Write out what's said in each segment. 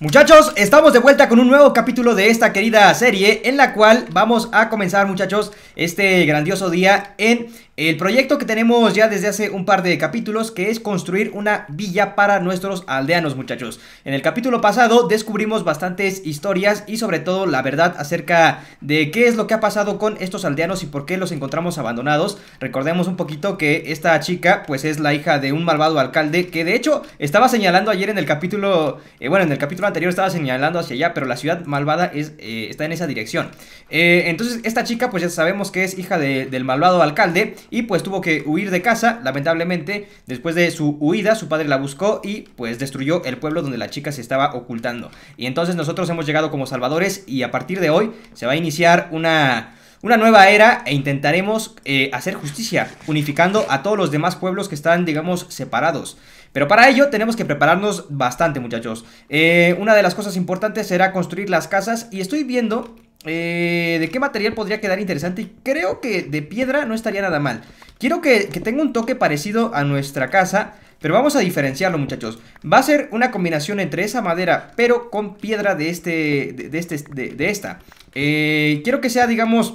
Muchachos, estamos de vuelta con un nuevo capítulo de esta querida serie en la cual vamos a comenzar muchachos este grandioso día en el proyecto que tenemos ya desde hace un par de capítulos que es construir una villa para nuestros aldeanos muchachos. En el capítulo pasado descubrimos bastantes historias y sobre todo la verdad acerca de qué es lo que ha pasado con estos aldeanos y por qué los encontramos abandonados. Recordemos un poquito que esta chica pues es la hija de un malvado alcalde que de hecho estaba señalando ayer en el capítulo, eh, bueno en el capítulo anterior estaba señalando hacia allá, pero la ciudad malvada eh, está en esa dirección. Eh, entonces, esta chica, pues ya sabemos que es hija del malvado alcalde y pues tuvo que huir de casa, lamentablemente. Después de su huida, su padre la buscó y pues destruyó el pueblo donde la chica se estaba ocultando. Y entonces nosotros hemos llegado como salvadores y a partir de hoy se va a iniciar una nueva era e intentaremos eh, hacer justicia, unificando a todos los demás pueblos que están, digamos, separados. Pero para ello tenemos que prepararnos bastante, muchachos. Eh, una de las cosas importantes será construir las casas y estoy viendo... Eh, de qué material podría quedar interesante Y creo que de piedra no estaría nada mal Quiero que, tenga un toque parecido a nuestra casa pero vamos a diferenciarlo muchachos Va a ser una combinación entre esa madera Pero con piedra de este De, este, de, esta eh, Quiero que sea digamos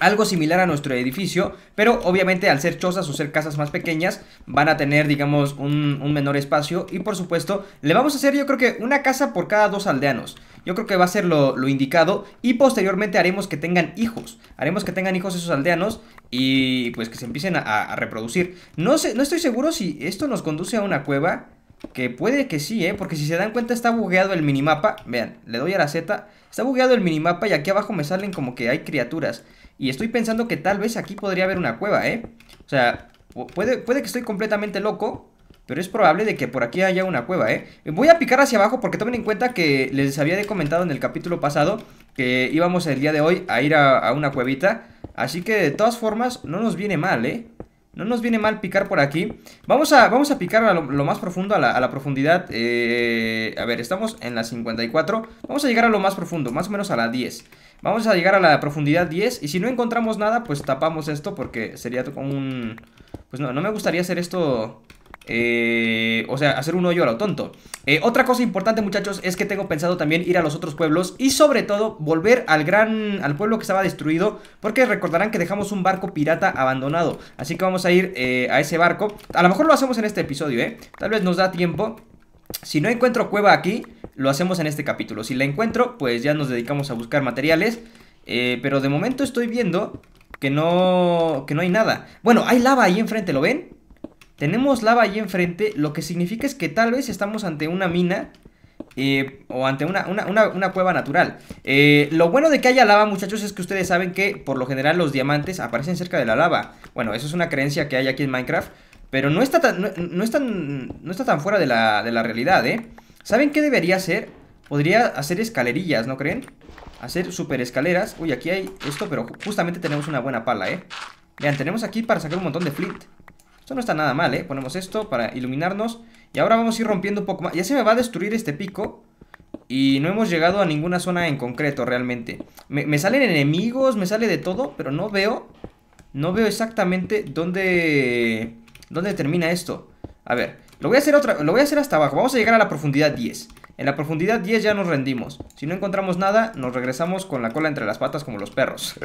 algo similar a nuestro edificio, pero obviamente al ser chozas o ser casas más pequeñas van a tener, digamos, un, menor espacio y por supuesto le vamos a hacer yo creo que una casa por cada dos aldeanos. Yo creo que va a ser lo, indicado y posteriormente haremos que tengan hijos, haremos que tengan hijos esos aldeanos y pues que se empiecen a, reproducir. No, sé, no estoy seguro si esto nos conduce a una cueva, que puede que sí, ¿eh? Porque si se dan cuenta está bugueado el minimapa. Vean, le doy a la Z. Está bugueado el minimapa y aquí abajo me salen como que hay criaturas. Y estoy pensando que tal vez aquí podría haber una cueva, ¿eh? O sea, puede, puede que estoy completamente loco, pero es probable de que por aquí haya una cueva, ¿eh? Voy a picar hacia abajo porque tomen en cuenta que les había comentado en el capítulo pasado que íbamos el día de hoy a ir a, una cuevita. Así que de todas formas no nos viene mal, ¿eh? No nos viene mal picar por aquí. Vamos a, vamos a picar a lo, más profundo, a la, profundidad. Eh, a ver, estamos en la 54. Vamos a llegar a lo más profundo, más o menos a la 10. Vamos a llegar a la profundidad 10 y si no encontramos nada, pues tapamos esto porque sería como un... Pues no, no me gustaría hacer esto... Eh, o sea, hacer un hoyo a lo tonto eh, Otra cosa importante muchachos es que tengo pensado también ir a los otros pueblos Y sobre todo volver al gran, al pueblo que estaba destruido Porque recordarán que dejamos un barco pirata abandonado Así que vamos a ir eh, a ese barco A lo mejor lo hacemos en este episodio, eh Tal vez nos da tiempo si no encuentro cueva aquí, lo hacemos en este capítulo. Si la encuentro, pues ya nos dedicamos a buscar materiales. Eh, pero de momento estoy viendo que no, no hay nada. Bueno, hay lava ahí enfrente, ¿lo ven? Tenemos lava ahí enfrente, lo que significa es que tal vez estamos ante una mina... Eh, o ante una, cueva natural eh, Lo bueno de que haya lava muchachos es que ustedes saben que por lo general los diamantes aparecen cerca de la lava Bueno, eso es una creencia que hay aquí en Minecraft pero no está tan, no, está, no está tan fuera de la, realidad, ¿eh? ¿Saben qué debería hacer? Podría hacer escalerillas, ¿no creen? Hacer super escaleras Uy, aquí hay esto, pero justamente tenemos una buena pala, ¿eh? Vean, tenemos aquí para sacar un montón de flint Esto no está nada mal, ¿eh? Ponemos esto para iluminarnos Y ahora vamos a ir rompiendo un poco más Ya se me va a destruir este pico Y no hemos llegado a ninguna zona en concreto realmente Me, me salen enemigos, me sale de todo Pero no veo, no veo exactamente dónde ¿Dónde termina esto? A ver, lo voy a hacer otra, lo voy a hacer hasta abajo. Vamos a llegar a la profundidad 10. En la profundidad 10 ya nos rendimos. Si no encontramos nada, nos regresamos con la cola entre las patas como los perros.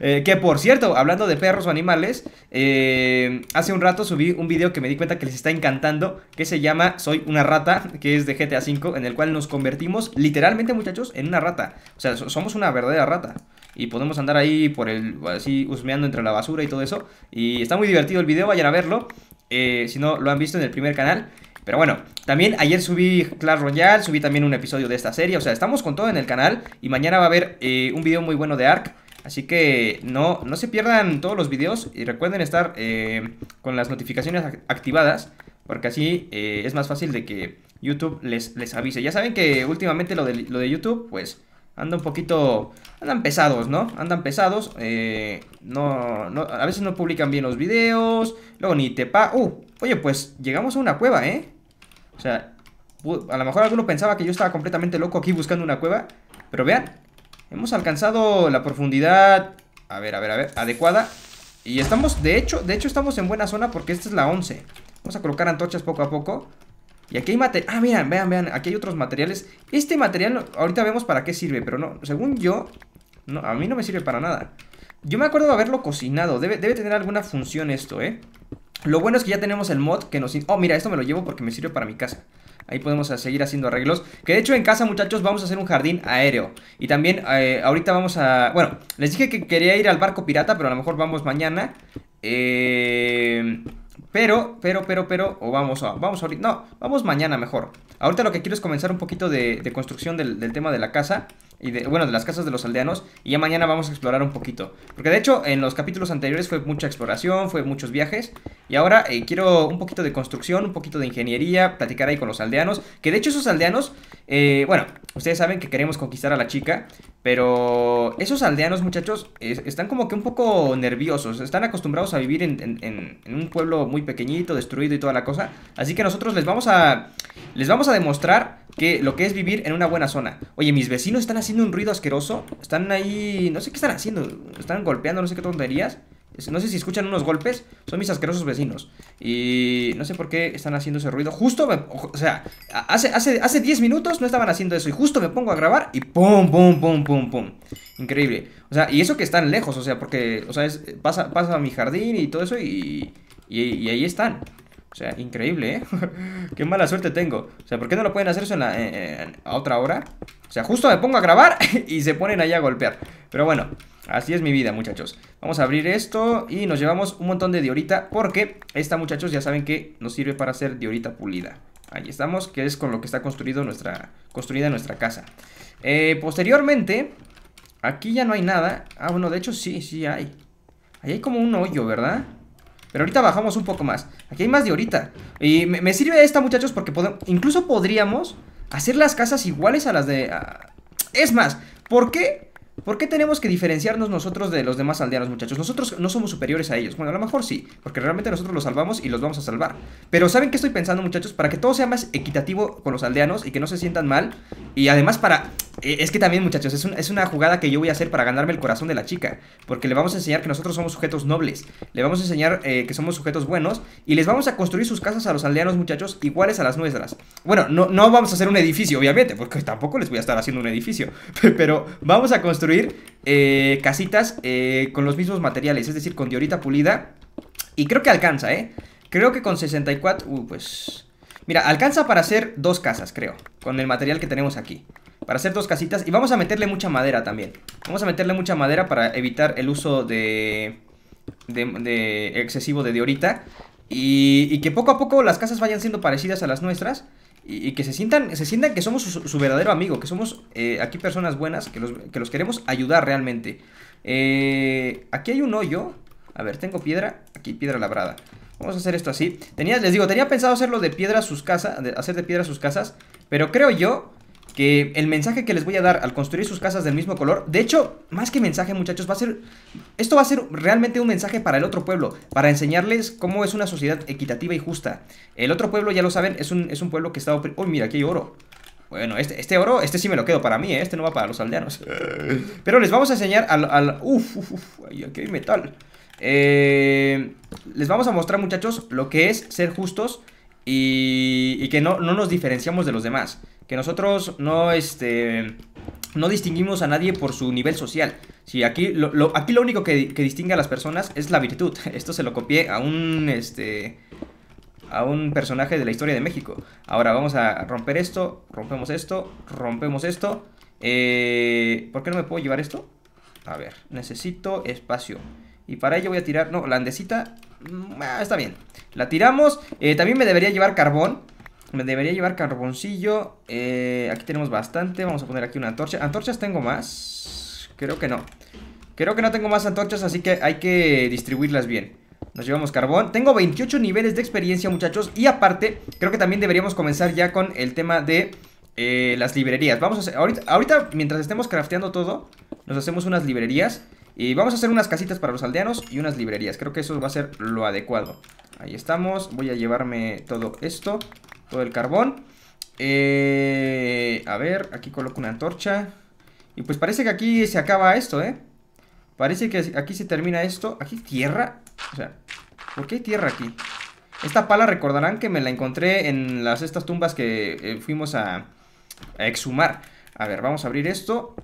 Eh, que por cierto, hablando de perros o animales, eh, hace un rato subí un video que me di cuenta que les está encantando, que se llama Soy una rata, que es de GTA V, en el cual nos convertimos literalmente muchachos en una rata. O sea, somos una verdadera rata y podemos andar ahí por el, así husmeando entre la basura y todo eso. Y está muy divertido el video, vayan a verlo. Eh, si no lo han visto en el primer canal. Pero bueno, también ayer subí Clash Royale, subí también un episodio de esta serie. O sea, estamos con todo en el canal y mañana va a haber eh, un video muy bueno de Arc Así que no, no se pierdan todos los videos y recuerden estar eh, con las notificaciones activadas. Porque así es más fácil de que YouTube les, les avise. Ya saben que últimamente lo lo de YouTube, pues Anda un poquito... Andan pesados, ¿no? Andan pesados. Eh, no, a veces no publican bien los videos. Luego ni te pa... ¡Uh! Oye, pues llegamos a una cueva, ¿eh? O sea, a lo mejor alguno pensaba que yo estaba completamente loco aquí buscando una cueva. Pero vean, hemos alcanzado la profundidad... A ver, a ver, a ver, adecuada. Y estamos, de hecho, de hecho estamos en buena zona porque esta es la 11. Vamos a colocar antorchas poco a poco. Y aquí hay material... Ah, miren, vean, vean. Aquí hay otros materiales. Este material, ahorita vemos para qué sirve, pero no... Según yo... No, a mí no me sirve para nada. Yo me acuerdo de haberlo cocinado. Debe, debe tener alguna función esto, ¿eh? Lo bueno es que ya tenemos el mod que nos... Oh, mira, esto me lo llevo porque me sirve para mi casa. Ahí podemos seguir haciendo arreglos. Que de hecho en casa, muchachos, vamos a hacer un jardín aéreo. Y también eh, ahorita vamos a... Bueno, les dije que quería ir al barco pirata, pero a lo mejor vamos mañana. Eh... Pero, pero, pero, pero, o vamos, a, vamos ahorita, no, vamos mañana mejor. Ahorita lo que quiero es comenzar un poquito de, construcción del, tema de la casa y de, bueno, de las casas de los aldeanos, y ya mañana vamos a explorar un poquito. Porque de hecho, en los capítulos anteriores fue mucha exploración, fue muchos viajes, y ahora eh, quiero un poquito de construcción, un poquito de ingeniería, platicar ahí con los aldeanos, que de hecho esos aldeanos, eh, bueno, ustedes saben que queremos conquistar a la chica, pero esos aldeanos, muchachos, están como que un poco nerviosos, están acostumbrados a vivir en, en, un pueblo muy pequeñito, destruido y toda la cosa, así que nosotros les vamos a, les vamos a demostrar que lo que es vivir en una buena zona. Oye, mis vecinos están haciendo un ruido asqueroso. Están ahí, no sé qué están haciendo. Están golpeando, no sé qué tonterías. No sé si escuchan unos golpes. Son mis asquerosos vecinos. Y no sé por qué están haciendo ese ruido. Justo, o sea, hace, hace, hace 10 minutos no estaban haciendo eso. Y justo me pongo a grabar y pum, pum, pum, pum, pum. Increíble. O sea, y eso que están lejos. O sea, porque, o sea, pasa, pasa a mi jardín y todo eso y, y ahí están. O sea, increíble, ¿eh? Qué mala suerte tengo. O sea, ¿por qué no lo pueden hacer eso eh, eh, a otra hora? O sea, justo me pongo a grabar y se ponen ahí a golpear. Pero bueno, así es mi vida, muchachos. Vamos a abrir esto y nos llevamos un montón de diorita porque esta, muchachos, ya saben que nos sirve para hacer diorita pulida. Ahí estamos, que es con lo que está construido nuestra, construida nuestra casa. Eh, posteriormente, aquí ya no hay nada. Ah, bueno, de hecho sí, sí hay. Ahí hay como un hoyo, ¿verdad? Pero ahorita bajamos un poco más. Aquí hay más de ahorita. Y me, sirve esta, muchachos, porque incluso podríamos hacer las casas iguales a las de... Es más, ¿por qué? ¿Por qué tenemos que diferenciarnos nosotros de los demás aldeanos, muchachos? Nosotros no somos superiores a ellos. Bueno, a lo mejor sí, porque realmente nosotros los salvamos y los vamos a salvar. Pero ¿saben qué estoy pensando, muchachos? Para que todo sea más equitativo con los aldeanos y que no se sientan mal. Y además para eh, es que también, muchachos, es, una jugada que yo voy a hacer para ganarme el corazón de la chica. Porque le vamos a enseñar que nosotros somos sujetos nobles. Le vamos a enseñar eh, que somos sujetos buenos. Y les vamos a construir sus casas a los aldeanos, muchachos, iguales a las nuestras. Bueno, no, no vamos a hacer un edificio, obviamente. Porque tampoco les voy a estar haciendo un edificio. Pero vamos a construir eh, casitas con los mismos materiales. Es decir, con diorita pulida. Y creo que alcanza, ¿eh? Creo que con 64... Uh, pues... Mira, alcanza para hacer dos casas, creo. Con el material que tenemos aquí para hacer dos casitas. Y vamos a meterle mucha madera también. Vamos a meterle mucha madera para evitar el uso de... de, excesivo de diorita. Y, y, que poco a poco las casas vayan siendo parecidas a las nuestras. Y, que se sientan, se sientan que somos su, verdadero amigo. Que somos eh, aquí personas buenas. Que los, que los queremos ayudar realmente. Eh, aquí hay un hoyo. A ver, tengo piedra. Aquí, piedra labrada. Vamos a hacer esto así. Tenía, les digo, tenía pensado hacerlo de piedra sus casas. hacer de piedra sus casas. Pero creo yo que el mensaje que les voy a dar al construir sus casas del mismo color, de hecho, más que mensaje muchachos, va a ser, esto va a ser realmente un mensaje para el otro pueblo, para enseñarles cómo es una sociedad equitativa y justa. El otro pueblo, ya lo saben, es un, pueblo que está... Uy, mira, aquí hay oro. Bueno, este, este, oro, este sí me lo quedo para mí, ¿eh? este no va para los aldeanos. Pero les vamos a enseñar al... al uf, uf, uf, aquí hay metal. Eh, les vamos a mostrar muchachos lo que es ser justos y, que no, no, nos diferenciamos de los demás. Que nosotros no, este, no distinguimos a nadie por su nivel social. Sí, aquí, lo, aquí lo único que, distingue a las personas es la virtud. Esto se lo copié a un, este, a un personaje de la historia de México. Ahora vamos a romper esto, rompemos esto, rompemos esto. Eh, ¿Por qué no me puedo llevar esto? A ver, necesito espacio. Y para ello voy a tirar, no, landecita. Mm, ah, está bien. La tiramos. Eh, también me debería llevar carbón. Me debería llevar carboncillo. Eh, aquí tenemos bastante. Vamos a poner aquí una antorcha. ¿Antorchas tengo más? Creo que no. Creo que no tengo más antorchas, así que hay que distribuirlas bien. Nos llevamos carbón. Tengo 28 niveles de experiencia, muchachos. Y aparte, creo que también deberíamos comenzar ya con el tema de eh, las librerías. Vamos a hacer... Ahorita, ahorita, mientras estemos crafteando todo, nos hacemos unas librerías. Y vamos a hacer unas casitas para los aldeanos y unas librerías. Creo que eso va a ser lo adecuado. Ahí estamos. Voy a llevarme todo esto, todo el carbón. Eh, a ver, aquí coloco una antorcha. Y pues parece que aquí se acaba esto, ¿eh? Parece que aquí se termina esto. ¿Aquí tierra? O sea, ¿por qué hay tierra aquí? Esta pala recordarán que me la encontré en las estas tumbas que eh, fuimos a exhumar. A ver, vamos a abrir esto.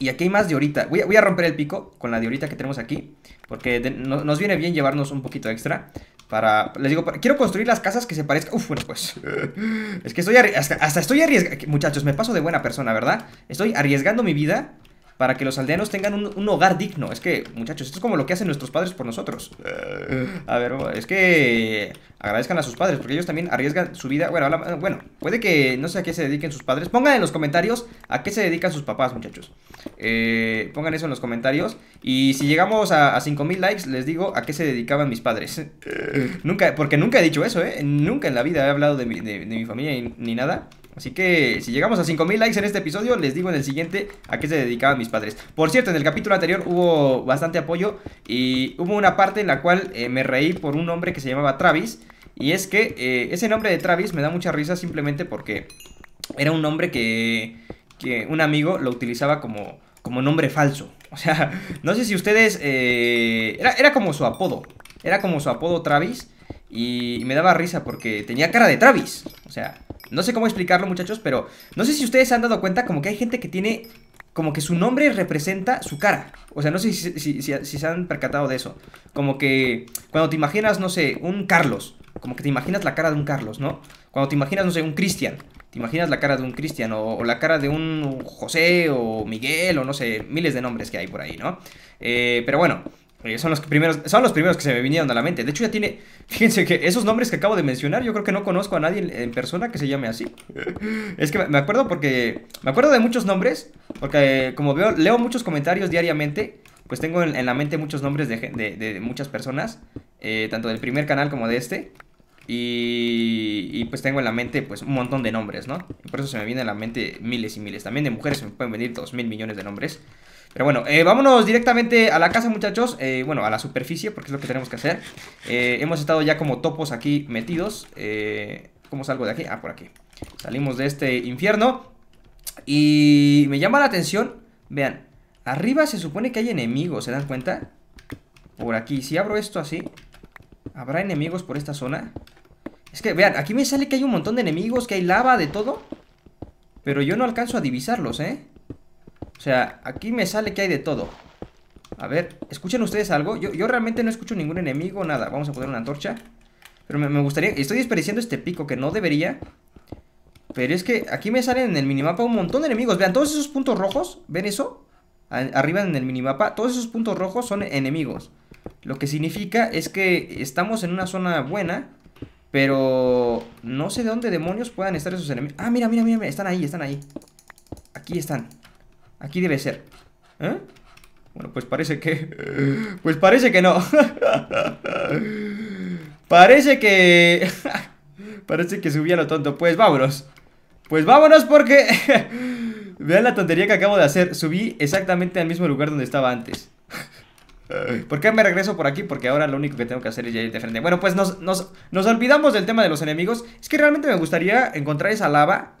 Y aquí hay más de ahorita. Voy a, romper el pico con la de ahorita que tenemos aquí. Porque nos viene bien llevarnos un poquito extra. Para, les digo, quiero construir las casas que se parezcan. Uf, bueno, pues. Es que estoy hasta, hasta estoy arriesgando. Muchachos, me paso de buena persona, ¿verdad? Estoy arriesgando mi vida para que los aldeanos tengan un, hogar digno. Es que, muchachos, esto es como lo que hacen nuestros padres por nosotros. A ver, oh, es que agradezcan a sus padres, porque ellos también arriesgan su vida. Ah, bueno, puede que no sé a qué se dediquen sus padres. Pongan en los comentarios a qué se dedican sus papás, muchachos. Eh, pongan eso en los comentarios. Y si llegamos a, 5000 likes, les digo a qué se dedicaban mis padres. nunca, porque nunca he dicho eso, ¿eh? Nunca en la vida he hablado de mi, de mi familia ni nada. Así que si llegamos a 5000 likes en este episodio, les digo en el siguiente a qué se dedicaban mis padres. Por cierto, en el capítulo anterior hubo bastante apoyo y hubo una parte en la cual eh, me reí por un hombre que se llamaba Travis. Y es que eh, ese nombre de Travis me da mucha risa simplemente porque era un nombre que, un amigo lo utilizaba como, como nombre falso. O sea, no sé si ustedes... Eh, era, era como su apodo. Era como su apodo Travis. Y, me daba risa porque tenía cara de Travis. O sea, no sé cómo explicarlo, muchachos, pero no sé si ustedes se han dado cuenta como que hay gente que tiene... Como que su nombre representa su cara. O sea, no sé si, se han percatado de eso. Como que cuando te imaginas, no sé, un Carlos. Como que te imaginas la cara de un Carlos, ¿no? Cuando te imaginas, no sé, un Cristian. Te imaginas la cara de un Cristian o, la cara de un José o Miguel o no sé, miles de nombres que hay por ahí, ¿no? Eh, pero bueno, son los, primeros, son los primeros que se me vinieron a la mente. De hecho, ya tiene. Fíjense que esos nombres que acabo de mencionar, yo creo que no conozco a nadie en, persona que se llame así. es que me acuerdo porque. Me acuerdo de muchos nombres. Porque eh, como veo, leo muchos comentarios diariamente. Pues tengo en, la mente muchos nombres de, muchas personas. Eh, tanto del primer canal como de este. Y, pues tengo en la mente pues un montón de nombres, ¿no? por eso se me vienen a la mente miles y miles. También de mujeres se me pueden venir dos mil millones de nombres. Pero bueno, eh, vámonos directamente a la casa, muchachos. Eh, bueno, a la superficie, porque es lo que tenemos que hacer. Eh, hemos estado ya como topos aquí metidos. ¿Cómo salgo de aquí? Ah, por aquí. Salimos de este infierno. Y me llama la atención. Vean, arriba se supone que hay enemigos, ¿se dan cuenta? Por aquí. Si abro esto así, ¿habrá enemigos por esta zona? Es que, vean, aquí me sale que hay un montón de enemigos, que hay lava, de todo. Pero yo no alcanzo a divisarlos, ¿eh? O sea, aquí me sale que hay de todo A ver, escuchen ustedes algo? Yo, realmente no escucho ningún enemigo, nada Vamos a poner una antorcha Pero me, gustaría... Estoy desperdiciando este pico que no debería Pero es que aquí me salen en el minimapa un montón de enemigos Vean, todos esos puntos rojos, ¿ven eso? arriba en el minimapa, todos esos puntos rojos son enemigos. Lo que significa es que estamos en una zona buena, pero no sé de dónde demonios puedan estar esos enemigos. Ah, mira, mira, mira, están ahí, están ahí. Aquí están. Aquí debe ser. ¿Eh? Bueno, pues parece que... Pues parece que no. parece que... parece que subí a lo tonto. Pues vámonos. Pues vámonos porque... Vean la tontería que acabo de hacer. Subí exactamente al mismo lugar donde estaba antes. ¿Por qué me regreso por aquí? Porque ahora lo único que tengo que hacer es ir de frente. Bueno, pues nos, nos, nos olvidamos del tema de los enemigos. Es que realmente me gustaría encontrar esa lava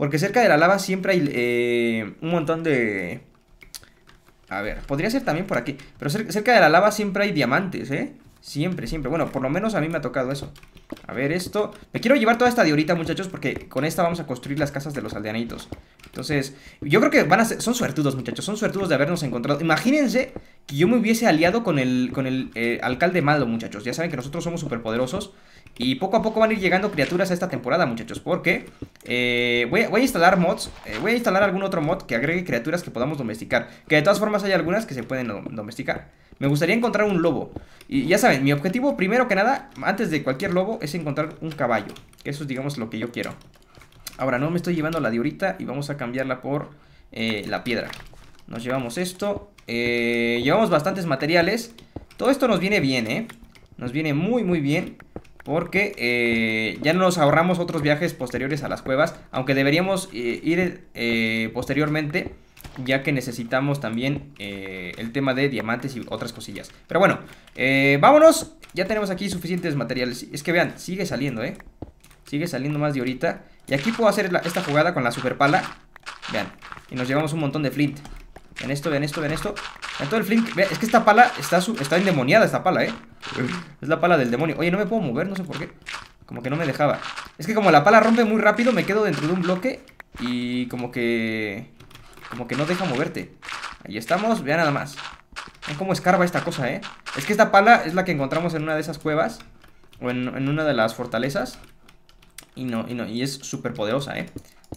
porque cerca de la lava siempre hay eh, un montón de... A ver, podría ser también por aquí. Pero cerca de la lava siempre hay diamantes, ¿eh? Siempre, siempre. Bueno, por lo menos a mí me ha tocado eso. A ver, esto... Me quiero llevar toda esta de ahorita, muchachos, porque con esta vamos a construir las casas de los aldeanitos. Entonces, yo creo que van a ser... Son suertudos, muchachos. Son suertudos de habernos encontrado. Imagínense que yo me hubiese aliado con el, con el eh, alcalde malo, muchachos. Ya saben que nosotros somos superpoderosos. Y poco a poco van a ir llegando criaturas a esta temporada, muchachos. Porque eh, voy, a instalar mods. Eh, voy a instalar algún otro mod que agregue criaturas que podamos domesticar. Que de todas formas hay algunas que se pueden domesticar. Me gustaría encontrar un lobo. Y ya saben, mi objetivo primero que nada, antes de cualquier lobo, es encontrar un caballo. eso es, digamos, lo que yo quiero. Ahora, no me estoy llevando la diorita y vamos a cambiarla por eh, la piedra. Nos llevamos esto. llevamos bastantes materiales. Todo esto nos viene bien, ¿eh? Nos viene muy, muy bien porque eh, ya nos ahorramos otros viajes posteriores a las cuevas, aunque deberíamos eh, ir eh, posteriormente, ya que necesitamos también el tema de diamantes y otras cosillas. Pero bueno, vámonos, ya tenemos aquí suficientes materiales. Es que vean, sigue saliendo, ¿eh? Sigue saliendo más de ahorita. Y aquí puedo hacer esta jugada con la super pala. Vean, y nos llevamos un montón de flint. Vean esto, vean esto, vean esto es que esta pala está, está endemoniada, esta pala, ¿eh? Es la pala del demonio. Oye, no me puedo mover, no sé por qué. Como que no me dejaba. Es que como la pala rompe muy rápido, me quedo dentro de un bloque y como que... Como que no deja moverte. Ahí estamos, vean nada más. Es cómo escarba esta cosa, ¿eh? Es que esta pala es la que encontramos en una de esas cuevas. O en, en una de las fortalezas. Y no, y no, y es súper poderosa, ¿eh?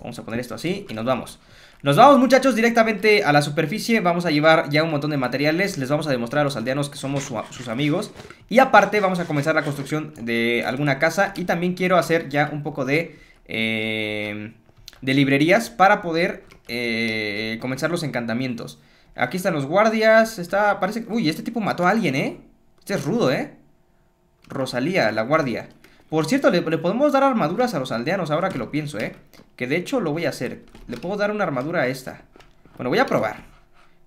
Vamos a poner esto así y nos vamos. Nos vamos muchachos directamente a la superficie, vamos a llevar ya un montón de materiales, les vamos a demostrar a los aldeanos que somos sus amigos y aparte vamos a comenzar la construcción de alguna casa y también quiero hacer ya un poco de, eh, de librerías para poder eh, comenzar los encantamientos. Aquí están los guardias, está, parece, uy, este tipo mató a alguien, ¿eh? Este es rudo, ¿eh? Rosalía, la guardia. Por cierto, le, podemos dar armaduras a los aldeanos ahora que lo pienso, ¿eh? Que de hecho lo voy a hacer. Le puedo dar una armadura a esta. Bueno, voy a probar.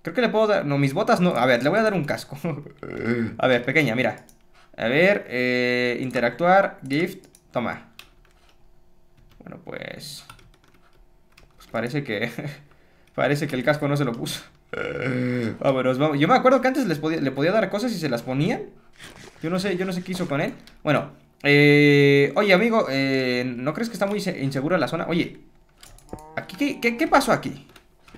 Creo que le puedo dar... No, mis botas no... A ver, le voy a dar un casco. a ver, pequeña, mira. A ver, eh, interactuar, gift, toma. Bueno, pues... Pues parece que... parece que el casco no se lo puso. Vámonos, vamos. Yo me acuerdo que antes le podía dar cosas y se las ponían. Yo no sé, yo no sé qué hizo con él. Bueno, eh, oye, amigo, eh, ¿no crees que está muy insegura la zona? Oye, aquí, ¿qué, pasó aquí?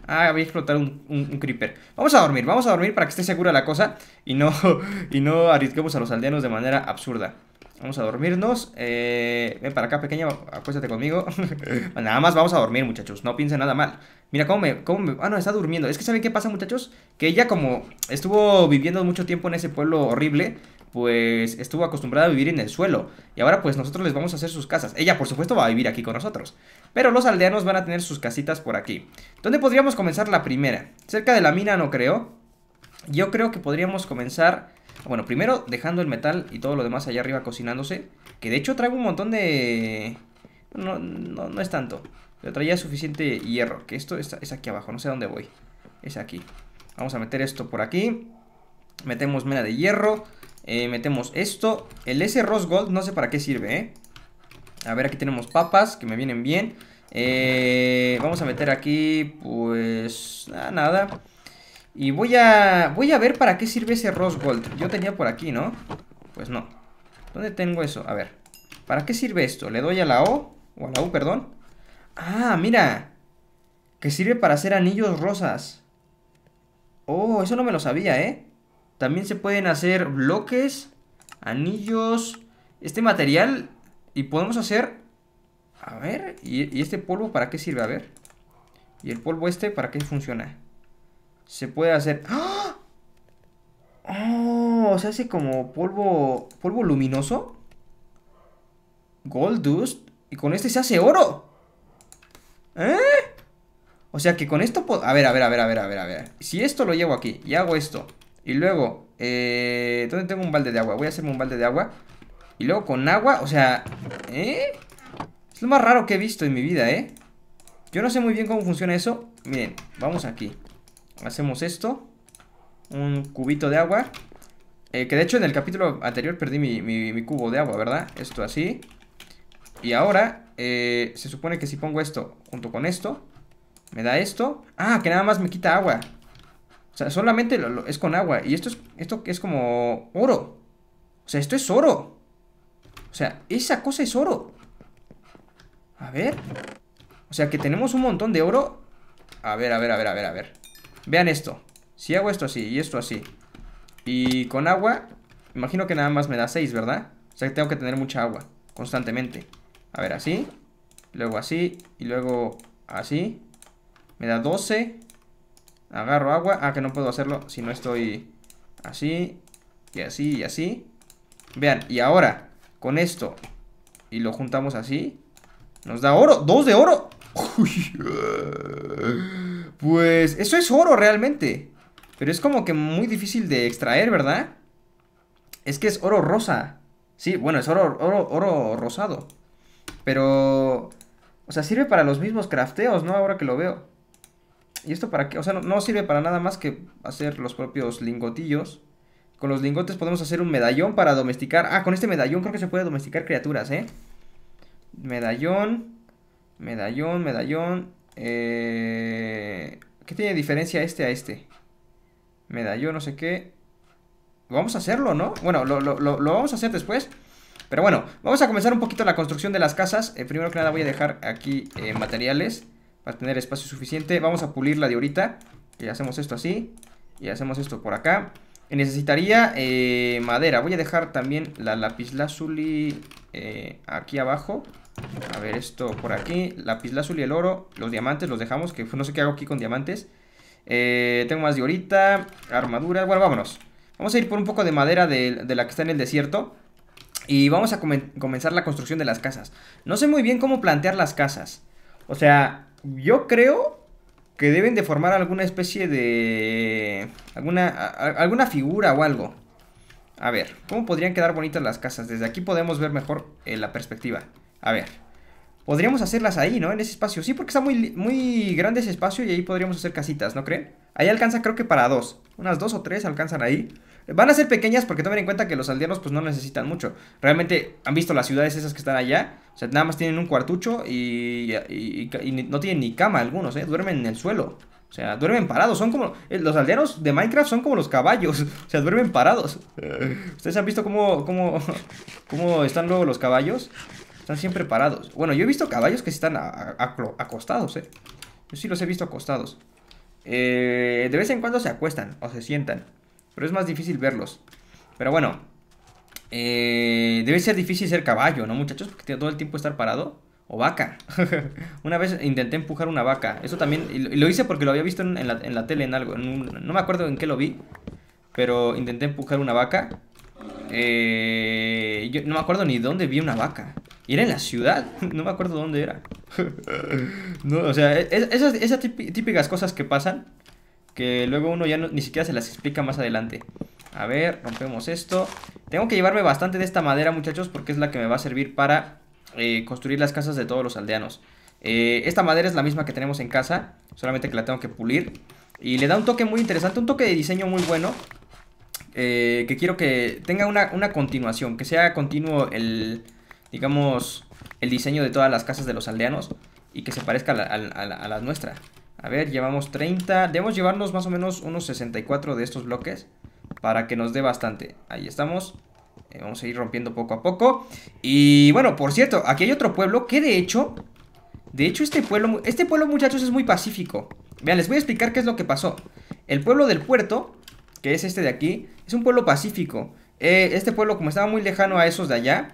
Ah, voy a explotar un, creeper. Vamos a dormir, vamos a dormir para que esté segura la cosa y no, y no arriesguemos a los aldeanos de manera absurda. Vamos a dormirnos. Eh, ven para acá, pequeña, acuéstate conmigo. nada más vamos a dormir, muchachos. No piensen nada mal. Mira cómo me, cómo me... Ah, no, está durmiendo. Es que ¿saben qué pasa, muchachos? Que ella como estuvo viviendo mucho tiempo en ese pueblo horrible, pues estuvo acostumbrada a vivir en el suelo y ahora pues nosotros les vamos a hacer sus casas. Ella por supuesto va a vivir aquí con nosotros, pero los aldeanos van a tener sus casitas por aquí. ¿Dónde podríamos comenzar la primera? Cerca de la mina no creo. Yo creo que podríamos comenzar, bueno, primero dejando el metal y todo lo demás allá arriba cocinándose, que de hecho traigo un montón de... No, no, no es tanto, pero traía suficiente hierro, que esto es, aquí abajo, no sé dónde voy. Es aquí. Vamos a meter esto por aquí. Metemos mena de hierro. Eh, metemos esto. El S Rose Gold, no sé para qué sirve, ¿eh? A ver, aquí tenemos papas que me vienen bien. Eh, vamos a meter aquí, pues, nada, ah, nada. Y voy a, voy a ver para qué sirve ese Rose Gold. Yo tenía por aquí, ¿no? Pues no. ¿Dónde tengo eso? A ver. ¿Para qué sirve esto? ¿Le doy a la O? O a la U, perdón. Ah, mira. Que sirve para hacer anillos rosas. Oh, eso no me lo sabía, ¿eh? También se pueden hacer bloques, anillos, este material. Y podemos hacer... A ver, ¿y, este polvo para qué sirve? A ver. ¿Y el polvo este para qué funciona? Se puede hacer... ¡Oh! oh se hace como polvo... Polvo luminoso. Gold dust. Y con este se hace oro. ¿Eh? O sea que con esto... A ver, a ver, a ver, a ver, a ver, a ver. Si esto lo llevo aquí y hago esto... Y luego, eh, ¿dónde tengo un balde de agua? Voy a hacerme un balde de agua. Y luego con agua, o sea, ¿eh? Es lo más raro que he visto en mi vida, ¿eh? Yo no sé muy bien cómo funciona eso. Miren, vamos aquí. Hacemos esto. Un cubito de agua. Eh, que de hecho en el capítulo anterior perdí mi, mi cubo de agua, ¿verdad? Esto así. Y ahora, eh, se supone que si pongo esto junto con esto, me da esto. Ah, que nada más me quita agua. O sea, solamente es con agua. Y esto es, esto es como oro. O sea, esto es oro. O sea, esa cosa es oro. A ver. O sea, que tenemos un montón de oro. A ver, a ver, a ver, a ver, a ver. Vean esto. Si hago esto así y esto así. Y con agua, imagino que nada más me da 6, ¿verdad? O sea, que tengo que tener mucha agua constantemente. A ver, así. Luego así. Y luego así. Me da 12. Agarro agua. Ah, que no puedo hacerlo si no estoy así y así y así. Vean, y ahora con esto y lo juntamos así, nos da oro. ¡Dos de oro! pues eso es oro realmente. Pero es como que muy difícil de extraer, ¿verdad? Es que es oro rosa. Sí, bueno, es oro, oro, oro rosado. Pero... O sea, sirve para los mismos crafteos, ¿no? Ahora que lo veo. ¿y esto para qué? O sea, no, sirve para nada más que hacer los propios lingotillos. Con los lingotes podemos hacer un medallón para domesticar. Ah, con este medallón creo que se puede domesticar criaturas, ¿eh? Medallón, medallón, medallón. Eh... ¿Qué tiene diferencia este a este? Medallón, no sé qué. Vamos a hacerlo, ¿no? Bueno, lo, vamos a hacer después. Pero bueno, vamos a comenzar un poquito la construcción de las casas. Eh, primero que nada voy a dejar aquí eh, materiales para tener espacio suficiente. Vamos a pulir la de ahorita. Y hacemos esto así. Y hacemos esto por acá. necesitaría eh, madera. Voy a dejar también la lapislázuli eh, aquí abajo. A ver, esto por aquí. lazuli, el oro, los diamantes los dejamos. Que no sé qué hago aquí con diamantes. Eh, tengo más de ahorita. Armadura. Bueno, vámonos. Vamos a ir por un poco de madera de, la que está en el desierto. Y vamos a comenzar la construcción de las casas. No sé muy bien cómo plantear las casas. O sea, yo creo que deben de formar alguna especie de... Alguna, alguna figura o algo. A ver, ¿cómo podrían quedar bonitas las casas? Desde aquí podemos ver mejor eh, la perspectiva. A ver, podríamos hacerlas ahí, ¿no? En ese espacio. Sí, porque está muy, muy grande ese espacio y ahí podríamos hacer casitas, ¿no creen? Ahí alcanza creo que para dos. Unas dos o tres alcanzan ahí. Van a ser pequeñas porque tomen en cuenta que los aldeanos pues no necesitan mucho. Realmente han visto las ciudades esas que están allá. O sea, nada más tienen un cuartucho y, no tienen ni cama algunos, ¿eh? Duermen en el suelo. O sea, duermen parados. Son como. Eh, los aldeanos de Minecraft son como los caballos. O sea, duermen parados. ¿Ustedes han visto cómo, cómo, están luego los caballos? Están siempre parados. Bueno, yo he visto caballos que están acostados, ¿eh? Yo sí los he visto acostados. Eh, de vez en cuando se acuestan o se sientan. Pero es más difícil verlos. Pero bueno. Eh, debe ser difícil ser caballo, ¿no, muchachos? Porque todo el tiempo estar parado. O vaca. una vez intenté empujar una vaca. Eso también... lo, hice porque lo había visto en, la, tele, en algo. no me acuerdo en qué lo vi. Pero intenté empujar una vaca. Eh, no me acuerdo ni dónde vi una vaca. Y era en la ciudad. No me acuerdo dónde era. no, o sea, e, e, esas típicas cosas que pasan que luego uno ya ni siquiera se las explica más adelante. A ver, rompemos esto. Tengo que llevarme bastante de esta madera, muchachos, porque es la que me va a servir para eh, construir las casas de todos los aldeanos. Eh, esta madera es la misma que tenemos en casa, solamente que la tengo que pulir. Y le da un toque muy interesante, un toque de diseño muy bueno. Eh, que quiero que tenga una, continuación, que sea continuo el, digamos, el diseño de todas las casas de los aldeanos y que se parezca a a la nuestra. A ver, llevamos 30. Debemos llevarnos más o menos unos 64 de estos bloques para que nos dé bastante. Ahí estamos. Eh, vamos a ir rompiendo poco a poco. Y bueno, por cierto, aquí hay otro pueblo que de hecho... De hecho, este pueblo, este pueblo, muchachos, es muy pacífico. Vean, les voy a explicar qué es lo que pasó. El pueblo del puerto, que es este de aquí, es un pueblo pacífico. Eh, este pueblo, como estaba muy lejano a esos de allá,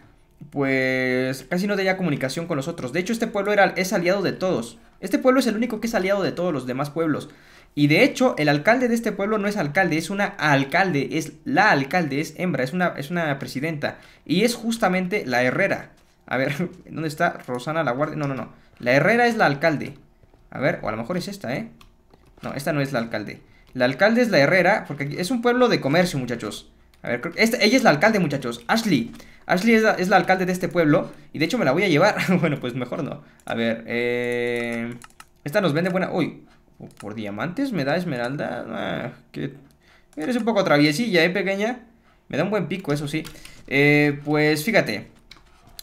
pues casi no tenía comunicación con los otros. De hecho, este pueblo era, es aliado de todos. Este pueblo es el único que es aliado de todos los demás pueblos. Y de hecho, el alcalde de este pueblo no es alcalde, es una alcalde, es la alcalde, es hembra, es una, es una presidenta. Y es justamente la Herrera. A ver, ¿dónde está Rosana la Guardia? No, no, no. La Herrera es la alcalde. A ver, o a lo mejor es esta, ¿eh? No, esta no es la alcalde. La alcalde es la Herrera, porque es un pueblo de comercio, muchachos. A ver, ella es la alcalde, muchachos. Ashley. Ashley es la, alcalde de este pueblo. Y de hecho me la voy a llevar. bueno, pues mejor no. A ver, eh... Esta nos vende buena... Uy, ¿por diamantes me da esmeralda? Ah, eres un poco traviesilla, ¿eh, pequeña? Me da un buen pico, eso sí. Eh, pues fíjate.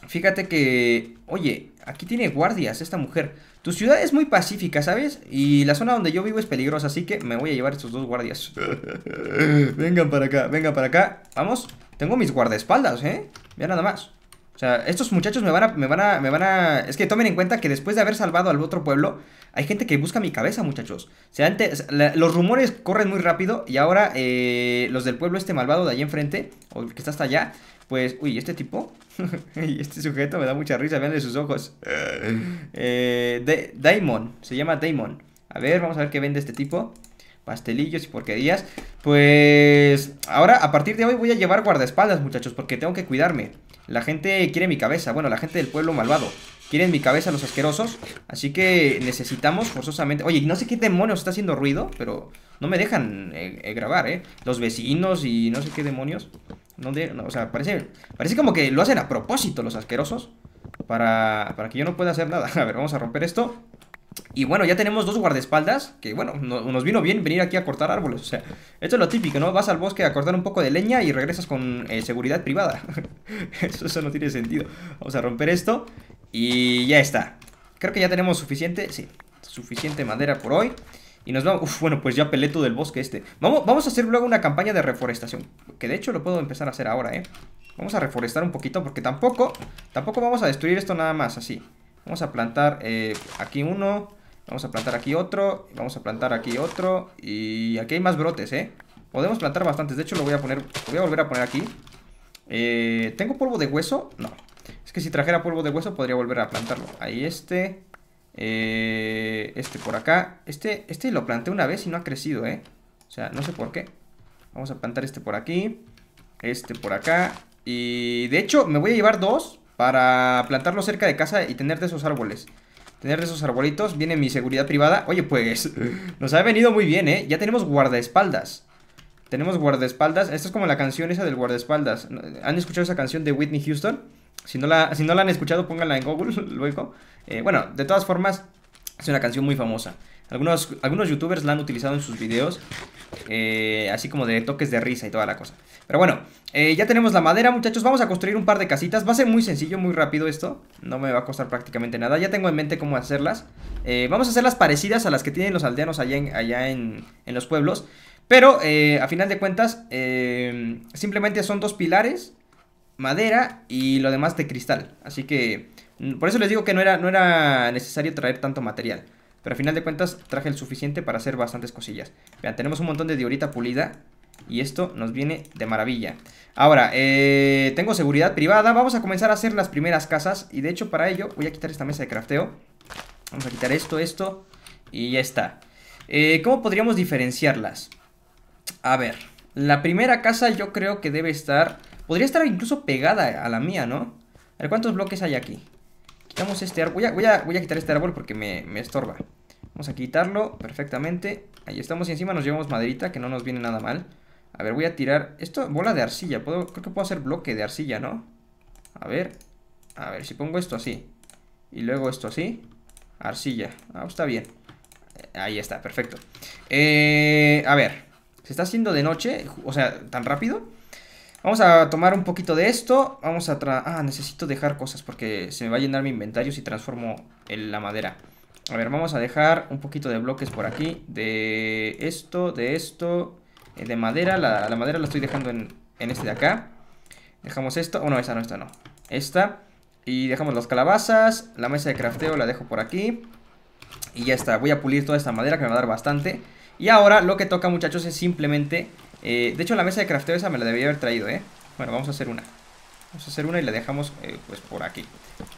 Fíjate que... Oye, aquí tiene guardias esta mujer. Tu ciudad es muy pacífica, ¿sabes? Y la zona donde yo vivo es peligrosa, así que me voy a llevar estos dos guardias. vengan para acá, vengan para acá. Vamos, tengo mis guardaespaldas, ¿eh? Ya nada más. O sea, estos muchachos me van a, me van a, me van a... Es que tomen en cuenta que después de haber salvado al otro pueblo, hay gente que busca mi cabeza, muchachos. O sea, antes, los rumores corren muy rápido y ahora eh, los del pueblo este malvado de allí enfrente, o el que está hasta allá, pues, uy, este tipo este sujeto me da mucha risa, de sus ojos eh, de, Daimon, se llama Daimon A ver, vamos a ver qué vende este tipo Pastelillos y porquerías Pues, ahora, a partir de hoy voy a llevar guardaespaldas, muchachos Porque tengo que cuidarme La gente quiere mi cabeza, bueno, la gente del pueblo malvado Quieren mi cabeza los asquerosos Así que necesitamos forzosamente Oye, no sé qué demonios está haciendo ruido Pero no me dejan eh, eh, grabar, eh Los vecinos y no sé qué demonios o sea, parece, parece como que lo hacen a propósito los asquerosos para, que yo no pueda hacer nada. A ver, vamos a romper esto. Y bueno, ya tenemos dos guardaespaldas Que bueno, nos vino bien venir aquí a cortar árboles O sea, esto es lo típico, ¿no? Vas al bosque a cortar un poco de leña y regresas con eh, seguridad privada eso, eso no tiene sentido Vamos a romper esto Y ya está Creo que ya tenemos suficiente, sí, suficiente madera por hoy y nos vamos... Uf, bueno, pues ya peleto del bosque este. Vamos, vamos a hacer luego una campaña de reforestación. Que de hecho lo puedo empezar a hacer ahora, ¿eh? Vamos a reforestar un poquito porque tampoco... Tampoco vamos a destruir esto nada más, así. Vamos a plantar eh, aquí uno. Vamos a plantar aquí otro. Vamos a plantar aquí otro. Y aquí hay más brotes, ¿eh? Podemos plantar bastantes. De hecho, lo voy a poner... voy a volver a poner aquí. Eh, ¿Tengo polvo de hueso? No. Es que si trajera polvo de hueso podría volver a plantarlo. Ahí este... Eh, este por acá. Este, este lo planté una vez y no ha crecido, ¿eh? O sea, no sé por qué. Vamos a plantar este por aquí. Este por acá. Y de hecho, me voy a llevar dos para plantarlo cerca de casa y tener de esos árboles. Tener de esos arbolitos. Viene mi seguridad privada. Oye, pues, nos ha venido muy bien, ¿eh? Ya tenemos guardaespaldas. Tenemos guardaespaldas. Esta es como la canción esa del guardaespaldas. ¿Han escuchado esa canción de Whitney Houston? Si no la, si no la han escuchado, pónganla en Google luego. Eh, bueno, de todas formas, es una canción muy famosa. Algunos, algunos youtubers la han utilizado en sus videos, eh, así como de toques de risa y toda la cosa. Pero bueno, eh, ya tenemos la madera, muchachos. Vamos a construir un par de casitas. Va a ser muy sencillo, muy rápido esto. No me va a costar prácticamente nada. Ya tengo en mente cómo hacerlas. vamos a hacerlas parecidas a las que tienen los aldeanos allá allá en, en los pueblos. Pero, a final de cuentas, simplemente son dos pilares madera y lo demás de cristal. Así que mm, por eso les digo que no era, no era necesario traer tanto material. Pero al final de cuentas traje el suficiente para hacer bastantes cosillas. Vean, tenemos un montón de diorita pulida. Y esto nos viene de maravilla. Ahora, eh, tengo seguridad privada. Vamos a comenzar a hacer las primeras casas. Y de hecho para ello voy a quitar esta mesa de crafteo. Vamos a quitar esto, esto. Y ya está. Eh, ¿Cómo podríamos diferenciarlas? A ver, la primera casa yo creo que debe estar Podría estar incluso pegada a la mía, ¿no? A ver, ¿cuántos bloques hay aquí? Quitamos este árbol. Voy a, voy a, quitar este árbol porque me, estorba. Vamos a quitarlo perfectamente. Ahí estamos. Y encima nos llevamos maderita, que no nos viene nada mal. A ver, voy a tirar... Esto, bola de arcilla. creo que puedo hacer bloque de arcilla, ¿no? A ver. A ver, si pongo esto así. Y luego esto así. Arcilla. Ah, pues está bien. Ahí está, perfecto. Eh, a ver. ¿Se está haciendo de noche? O sea, ¿tan rápido? Vamos a tomar un poquito de esto. Vamos a... Ah, necesito dejar cosas porque se me va a llenar mi inventario si transformo la madera. A ver, vamos a dejar un poquito de bloques por aquí. De esto, de esto. Eh, de madera. La, madera la estoy dejando en, este de acá. Dejamos esto. Oh, no, esa no, esta no. Esta. Y dejamos las calabazas. La mesa de crafteo la dejo por aquí. Y ya está. Voy a pulir toda esta madera que me va a dar bastante. Y ahora lo que toca, muchachos, es simplemente eh, de hecho, la mesa de crafteo esa me la debía haber traído, ¿eh? Bueno, vamos a hacer una. Vamos a hacer una y la dejamos, eh, pues, por aquí.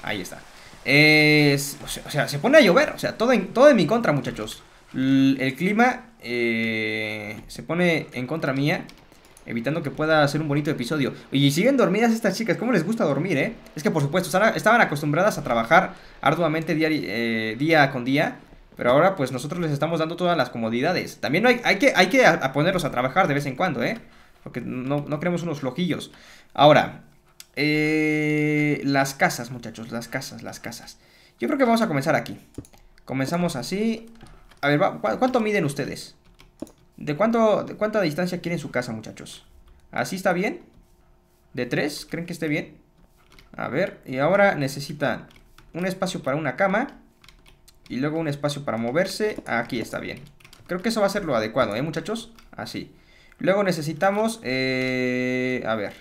Ahí está. o, sea, se pone a llover. O sea, todo en, todo mi contra, muchachos. el clima eh, se pone en contra mía. Evitando que pueda hacer un bonito episodio. Y siguen dormidas estas chicas. ¿Cómo les gusta dormir, eh? Es que, por supuesto, estaban acostumbradas a trabajar arduamente día, día con día. Pero ahora pues nosotros les estamos dando todas las comodidades. También hay, que, hay que ponerlos a trabajar de vez en cuando, ¿eh? Porque no, queremos unos flojillos. Ahora, eh, las casas, muchachos, las casas, las casas. Yo creo que vamos a comenzar aquí. Comenzamos así. A ver, ¿cuánto miden ustedes? ¿De, cuánto, ¿De cuánta distancia quieren su casa, muchachos? ¿Así está bien? ¿De tres? ¿Creen que esté bien? A ver, y ahora necesitan un espacio para una cama y luego un espacio para moverse, aquí está bien. Creo que eso va a ser lo adecuado, ¿eh, muchachos? Así. Luego necesitamos, eh, a ver.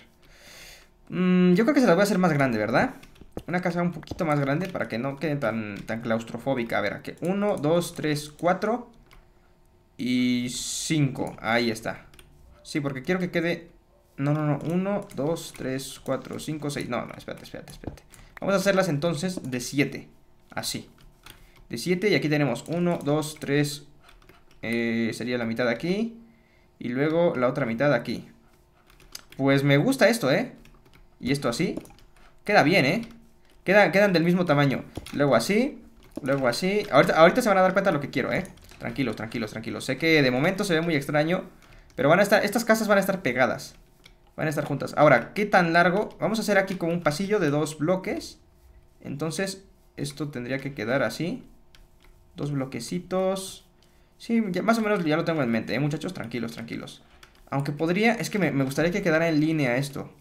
Mm, yo creo que se las voy a hacer más grande, ¿verdad? Una casa un poquito más grande para que no quede tan, tan claustrofóbica. A ver, aquí. 1, 2, 3, 4 y 5. Ahí está. Sí, porque quiero que quede... No, no, no. Uno, dos, tres, cuatro, cinco, seis No, no, espérate, espérate, espérate. Vamos a hacerlas entonces de 7. Así y aquí tenemos 1, 2, 3, sería la mitad aquí y luego la otra mitad aquí. Pues me gusta esto, ¿eh? Y esto así. Queda bien, ¿eh? Quedan, quedan del mismo tamaño. Luego así, luego así. Ahorita, ahorita se van a dar cuenta lo que quiero, ¿eh? Tranquilos, tranquilos, tranquilos. Sé que de momento se ve muy extraño, pero van a estar, estas casas van a estar pegadas. Van a estar juntas. Ahora, ¿qué tan largo? Vamos a hacer aquí como un pasillo de dos bloques. Entonces, esto tendría que quedar así. Dos bloquecitos. Sí, más o menos ya lo tengo en mente, ¿eh, muchachos? Tranquilos, tranquilos. Aunque podría... Es que me, gustaría que quedara en línea esto.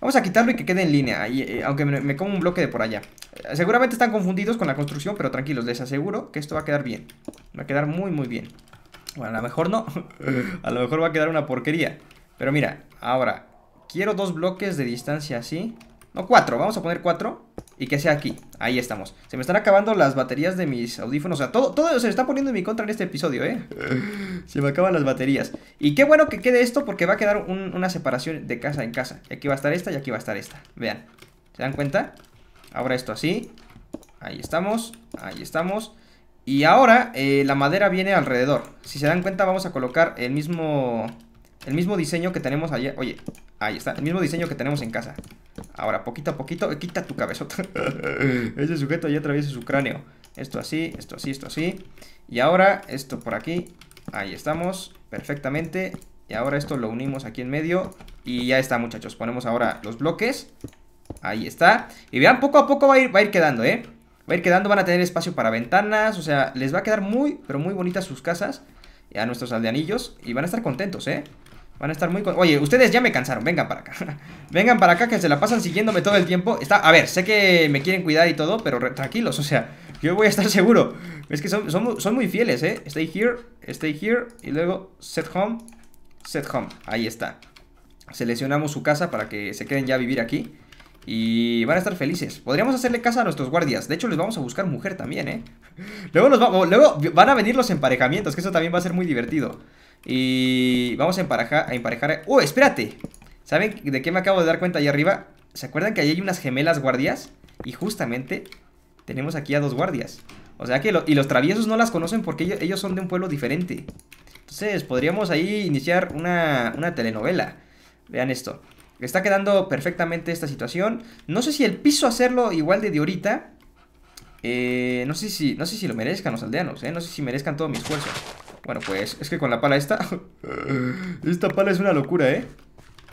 Vamos a quitarlo y que quede en línea. Eh, aunque me, me, como un bloque de por allá. Eh, seguramente están confundidos con la construcción, pero tranquilos. Les aseguro que esto va a quedar bien. Va a quedar muy, muy bien. Bueno, a lo mejor no. a lo mejor va a quedar una porquería. Pero mira, ahora... Quiero dos bloques de distancia así. No, cuatro. Vamos a poner cuatro y que sea aquí. Ahí estamos. Se me están acabando las baterías de mis audífonos. O sea, todo, todo se está poniendo en mi contra en este episodio, ¿eh? se me acaban las baterías. Y qué bueno que quede esto porque va a quedar una separación de casa en casa. Y aquí va a estar esta y aquí va a estar esta. Vean. ¿Se dan cuenta? Ahora esto así. Ahí estamos. Ahí estamos. Y ahora eh, la madera viene alrededor. Si se dan cuenta vamos a colocar el mismo... El mismo diseño que tenemos allá. Oye, ahí está. El mismo diseño que tenemos en casa. Ahora, poquito a poquito. Quita tu cabezota. Ese sujeto ya atraviesa su cráneo. Esto así, esto así, esto así. Y ahora, esto por aquí. Ahí estamos. Perfectamente. Y ahora esto lo unimos aquí en medio. Y ya está, muchachos. Ponemos ahora los bloques. Ahí está. Y vean, poco a poco va a ir, va a ir quedando, ¿eh? Va a ir quedando, van a tener espacio para ventanas. O sea, les va a quedar muy, pero muy bonitas sus casas. A nuestros aldeanillos. Y van a estar contentos, ¿eh? Van a estar muy... Oye, ustedes ya me cansaron, vengan para acá Vengan para acá que se la pasan siguiéndome todo el tiempo Está... A ver, sé que me quieren cuidar y todo Pero tranquilos, o sea, yo voy a estar seguro Es que son, muy fieles, eh Stay here, stay here Y luego set home, set home Ahí está Seleccionamos su casa para que se queden ya a vivir aquí y van a estar felices. Podríamos hacerle casa a nuestros guardias. De hecho, les vamos a buscar mujer también, ¿eh? Luego, nos vamos Luego van a venir los emparejamientos, que eso también va a ser muy divertido. Y vamos a, emparejar a emparejar... ¡Oh, espérate! ¿Saben de qué me acabo de dar cuenta ahí arriba? ¿Se acuerdan que ahí hay unas gemelas guardias? Y justamente tenemos aquí a dos guardias. O sea que y los traviesos no las conocen porque ellos, son de un pueblo diferente. Entonces podríamos ahí iniciar una, una telenovela. Vean esto. Está quedando perfectamente esta situación. No sé si el piso hacerlo igual de de ahorita. Eh, no, sé si, no sé si lo merezcan los aldeanos, eh. No sé si merezcan todo mi esfuerzo. Bueno, pues es que con la pala esta... esta pala es una locura, ¿eh?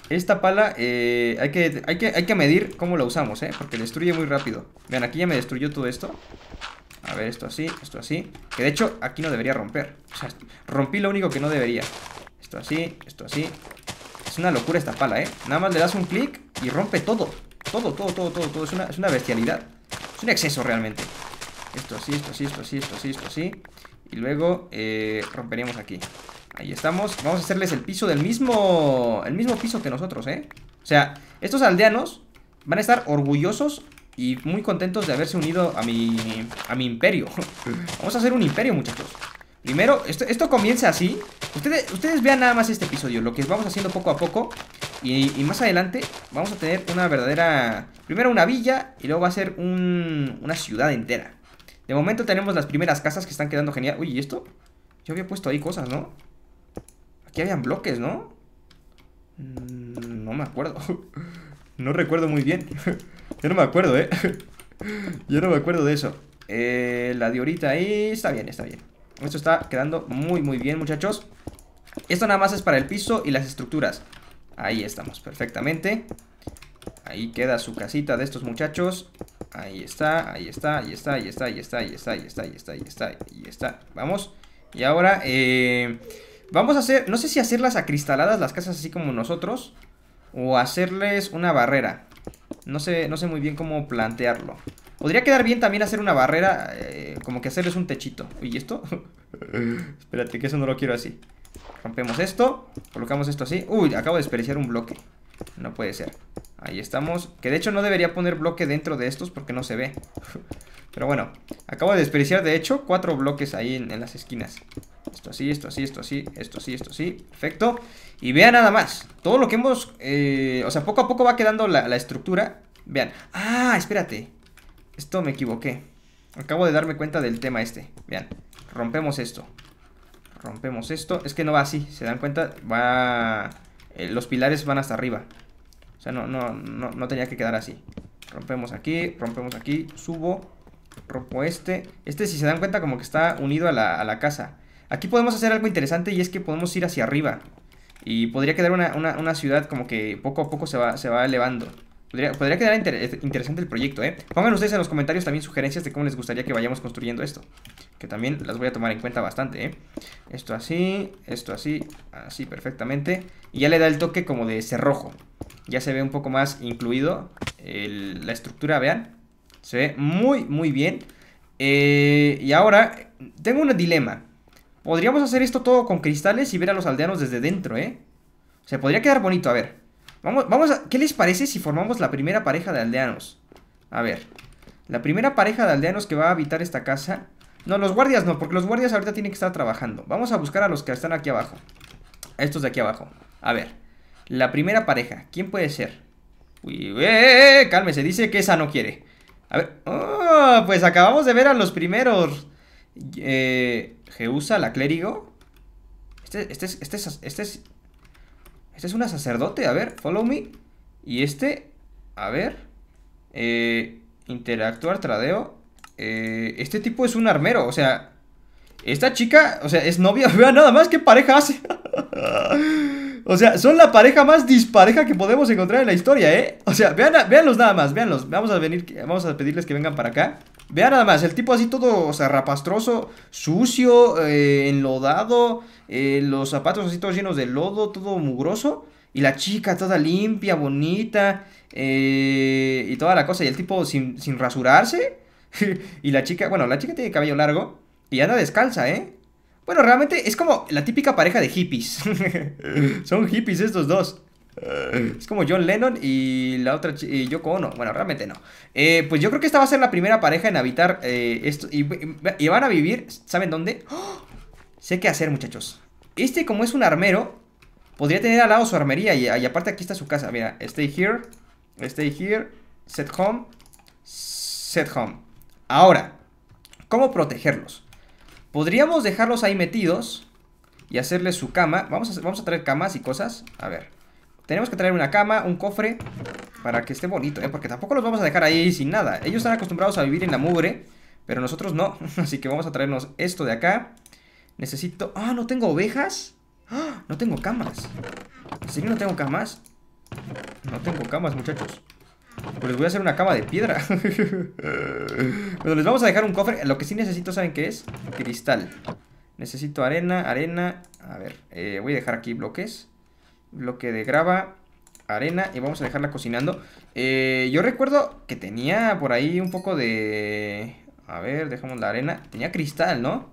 Esta pala eh, hay, que, hay, que, hay que medir cómo la usamos, ¿eh? Porque destruye muy rápido. Vean, aquí ya me destruyó todo esto. A ver, esto así, esto así. Que de hecho, aquí no debería romper. O sea, rompí lo único que no debería. Esto así, esto así. Es una locura esta pala, ¿eh? Nada más le das un clic y rompe todo. Todo, todo, todo, todo, todo. Es una, es una bestialidad. Es un exceso realmente. Esto así, esto así, esto así, esto así, esto así. Y luego eh, romperíamos aquí. Ahí estamos. Vamos a hacerles el piso del mismo... El mismo piso que nosotros, ¿eh? O sea, estos aldeanos van a estar orgullosos y muy contentos de haberse unido a mi, a mi imperio. Vamos a hacer un imperio, muchachos. Primero, esto, comienza así. Ustedes, ustedes vean nada más este episodio, lo que vamos haciendo poco a poco. Y, y más adelante vamos a tener una verdadera... Primero una villa y luego va a ser un, una ciudad entera. De momento tenemos las primeras casas que están quedando genial. Uy, ¿y esto? Yo había puesto ahí cosas, ¿no? Aquí habían bloques, ¿no? Mm, no me acuerdo. No recuerdo muy bien. Yo no me acuerdo, ¿eh? Yo no me acuerdo de eso. Eh, la de ahorita ahí está bien, está bien. Esto está quedando muy, muy bien, muchachos. Esto nada más es para el piso y las estructuras. Ahí estamos, perfectamente. Ahí queda su casita de estos muchachos. Ahí está, ahí está, ahí está, ahí está, ahí está, ahí está, ahí está, ahí está, ahí está, ahí está. Vamos. Y ahora, eh, vamos a hacer, no sé si hacerlas acristaladas las casas así como nosotros. O hacerles una barrera. No sé, no sé muy bien cómo plantearlo. Podría quedar bien también hacer una barrera, eh, como que hacerles un techito. ¿Y esto? Espérate, que eso no lo quiero así. Rompemos esto, colocamos esto así. Uy, acabo de desperdiciar un bloque. No puede ser. Ahí estamos. Que de hecho no debería poner bloque dentro de estos porque no se ve. Pero bueno, acabo de desperdiciar de hecho cuatro bloques ahí en, las esquinas. Esto así, esto así, esto así, esto así, esto así. Perfecto. Y vean nada más. Todo lo que hemos... Eh, o sea, poco a poco va quedando la, estructura. Vean. Ah, espérate. Esto me equivoqué. Acabo de darme cuenta del tema este. Vean. Rompemos esto. Rompemos esto. Es que no va así. ¿Se dan cuenta? Va... Eh, los pilares van hasta arriba no, no, no, tenía que quedar así. Rompemos aquí, rompemos aquí, subo, rompo este. Este, si se dan cuenta, como que está unido a la, casa. Aquí podemos hacer algo interesante y es que podemos ir hacia arriba. Y podría quedar una, ciudad como que poco a poco se va, se va elevando. Podría, quedar interesante el proyecto, ¿eh? Pongan ustedes en los comentarios también sugerencias de cómo les gustaría que vayamos construyendo esto. Que también las voy a tomar en cuenta bastante, ¿eh? Esto así, esto así, así perfectamente. Y ya le da el toque como de cerrojo ya se ve un poco más incluido la estructura, vean. Se ve muy, muy bien. Eh, y ahora, tengo un dilema. Podríamos hacer esto todo con cristales y ver a los aldeanos desde dentro, ¿eh? se podría quedar bonito, a ver. Vamos, vamos a... ¿Qué les parece si formamos la primera pareja de aldeanos? A ver. La primera pareja de aldeanos que va a habitar esta casa... No, los guardias no, porque los guardias ahorita tienen que estar trabajando. Vamos a buscar a los que están aquí abajo. A estos de aquí abajo. A ver. La primera pareja, ¿quién puede ser? Uy, uy, eh, eh, eh, cálmese, dice que esa no quiere. A ver, oh, pues acabamos de ver a los primeros. Eh, Geusa, la clérigo. Este, este, es, este, es, este es. Este es una sacerdote. A ver, follow me. Y este. A ver. Eh, interactuar, tradeo. Eh, este tipo es un armero. O sea. Esta chica. O sea, es novia. Vean nada más qué pareja hace. O sea, son la pareja más dispareja que podemos encontrar en la historia, ¿eh? O sea, vean, veanlos nada más, veanlos. Vamos a venir, vamos a pedirles que vengan para acá. Vean nada más, el tipo así todo, o sea, rapastroso, sucio, eh, enlodado, eh, los zapatos así todos llenos de lodo, todo mugroso. Y la chica toda limpia, bonita, eh, y toda la cosa. Y el tipo sin, sin rasurarse. y la chica, bueno, la chica tiene cabello largo y anda descalza, ¿eh? Bueno, realmente es como la típica pareja de hippies. Son hippies estos dos. Es como John Lennon y la otra y Yoko Ono. Bueno, realmente no. Eh, pues yo creo que esta va a ser la primera pareja en habitar eh, esto. Y, van a vivir, ¿saben dónde? Sé qué hacer, muchachos. Este, como es un armero, podría tener al lado su armería. Y, y aparte aquí está su casa. Mira, stay here, stay here, set home, set home. Ahora, ¿cómo protegerlos? Podríamos dejarlos ahí metidos y hacerles su cama. Vamos a, vamos a traer camas y cosas. A ver. Tenemos que traer una cama, un cofre, para que esté bonito, ¿eh? Porque tampoco los vamos a dejar ahí sin nada. Ellos están acostumbrados a vivir en la mugre, pero nosotros no. Así que vamos a traernos esto de acá. Necesito... ¡Ah, no tengo ovejas! ¡Ah! no tengo camas! si serio no tengo camas? No tengo camas, muchachos. Pues les voy a hacer una cama de piedra Pero les vamos a dejar un cofre Lo que sí necesito, ¿saben qué es? Cristal Necesito arena, arena A ver, eh, voy a dejar aquí bloques Bloque de grava Arena y vamos a dejarla cocinando eh, Yo recuerdo que tenía por ahí un poco de... A ver, dejamos la arena Tenía cristal, ¿no?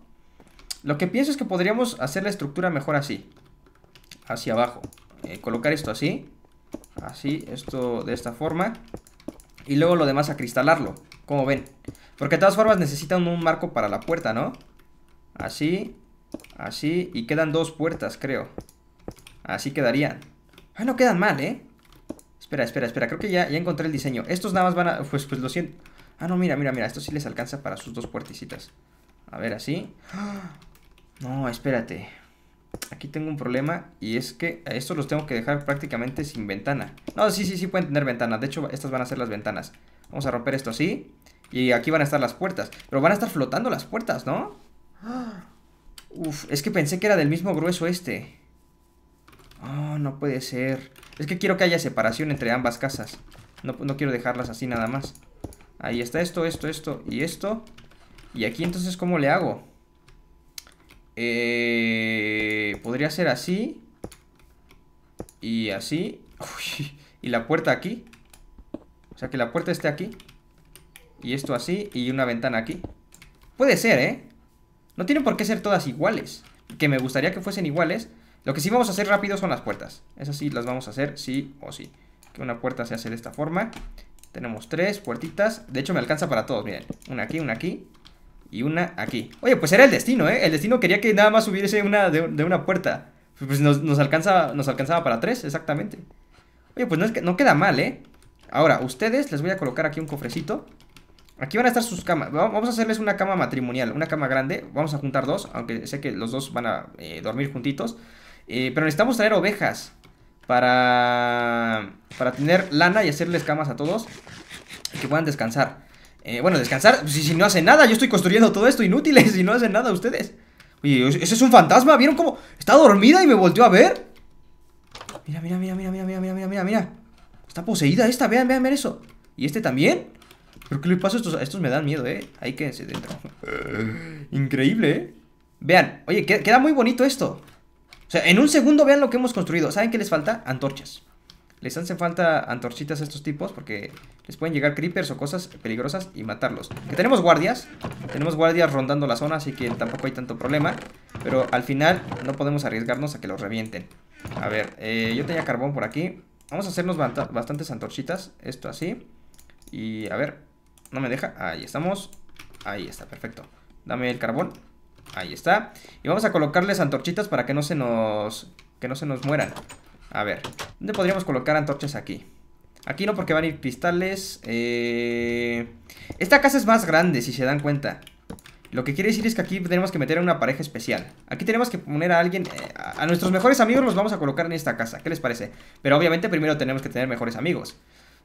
Lo que pienso es que podríamos hacer la estructura mejor así Hacia abajo eh, Colocar esto así Así, esto de esta forma. Y luego lo demás acristalarlo, como ven. Porque de todas formas necesitan un marco para la puerta, ¿no? Así, así, y quedan dos puertas, creo. Así quedarían. Ah, no quedan mal, ¿eh? Espera, espera, espera, creo que ya, ya encontré el diseño. Estos nada más van a... Pues, pues lo siento. Ah, no, mira, mira, mira, esto sí les alcanza para sus dos puertecitas. A ver, así. ¡Ah! No, espérate aquí tengo un problema y es que estos los tengo que dejar prácticamente sin ventana. No, sí, sí, sí pueden tener ventanas. De hecho, estas van a ser las ventanas. Vamos a romper esto así. Y aquí van a estar las puertas. Pero van a estar flotando las puertas, ¿no? Uf, es que pensé que era del mismo grueso este. Oh, no puede ser. Es que quiero que haya separación entre ambas casas. No, no quiero dejarlas así nada más. Ahí está esto, esto, esto y esto. Y aquí entonces, ¿cómo le hago? Eh, podría ser así. Y así. y la puerta aquí. O sea, que la puerta esté aquí. Y esto así. Y una ventana aquí. Puede ser, ¿eh? No tienen por qué ser todas iguales. Que me gustaría que fuesen iguales. Lo que sí vamos a hacer rápido son las puertas. Esas sí las vamos a hacer sí o sí. Que una puerta se hace de esta forma. Tenemos tres puertitas. De hecho, me alcanza para todos, miren. Una aquí, una aquí y una aquí. Oye, pues era el destino, ¿eh? El destino quería que nada más subiese una de, una puerta. Pues, pues nos, nos, nos alcanzaba para tres, exactamente. Oye, pues no, es que, no queda mal, ¿eh? Ahora, ustedes les voy a colocar aquí un cofrecito. Aquí van a estar sus camas. Vamos a hacerles una cama matrimonial, una cama grande. Vamos a juntar dos, aunque sé que los dos van a eh, dormir juntitos. Eh, pero necesitamos traer ovejas para, para tener lana y hacerles camas a todos y que puedan descansar. Eh, bueno, descansar, si, no hacen nada, yo estoy construyendo todo esto, inútiles, si no hacen nada ustedes Oye, ese es un fantasma, ¿vieron cómo? Está dormida y me volteó a ver Mira, mira, mira, mira, mira, mira, mira, mira, mira Está poseída esta, vean, vean, vean eso ¿Y este también? ¿Pero qué le pasa? Estos, estos me dan miedo, ¿eh? Ahí quédense dentro Increíble, ¿eh? Vean, oye, queda muy bonito esto O sea, en un segundo vean lo que hemos construido ¿Saben qué les falta? Antorchas les hacen falta antorchitas a estos tipos porque les pueden llegar creepers o cosas peligrosas y matarlos. Que tenemos guardias, tenemos guardias rondando la zona, así que tampoco hay tanto problema. Pero al final no podemos arriesgarnos a que los revienten. A ver, eh, yo tenía carbón por aquí. Vamos a hacernos bastantes antorchitas, esto así. Y a ver, no me deja, ahí estamos. Ahí está, perfecto. Dame el carbón. Ahí está. Y vamos a colocarles antorchitas para que no se nos que no se nos mueran. A ver, ¿dónde podríamos colocar antorchas aquí? Aquí no porque van a ir pistales eh... Esta casa es más grande si se dan cuenta Lo que quiere decir es que aquí tenemos que meter a una pareja especial Aquí tenemos que poner a alguien eh, A nuestros mejores amigos los vamos a colocar en esta casa ¿Qué les parece? Pero obviamente primero tenemos que tener mejores amigos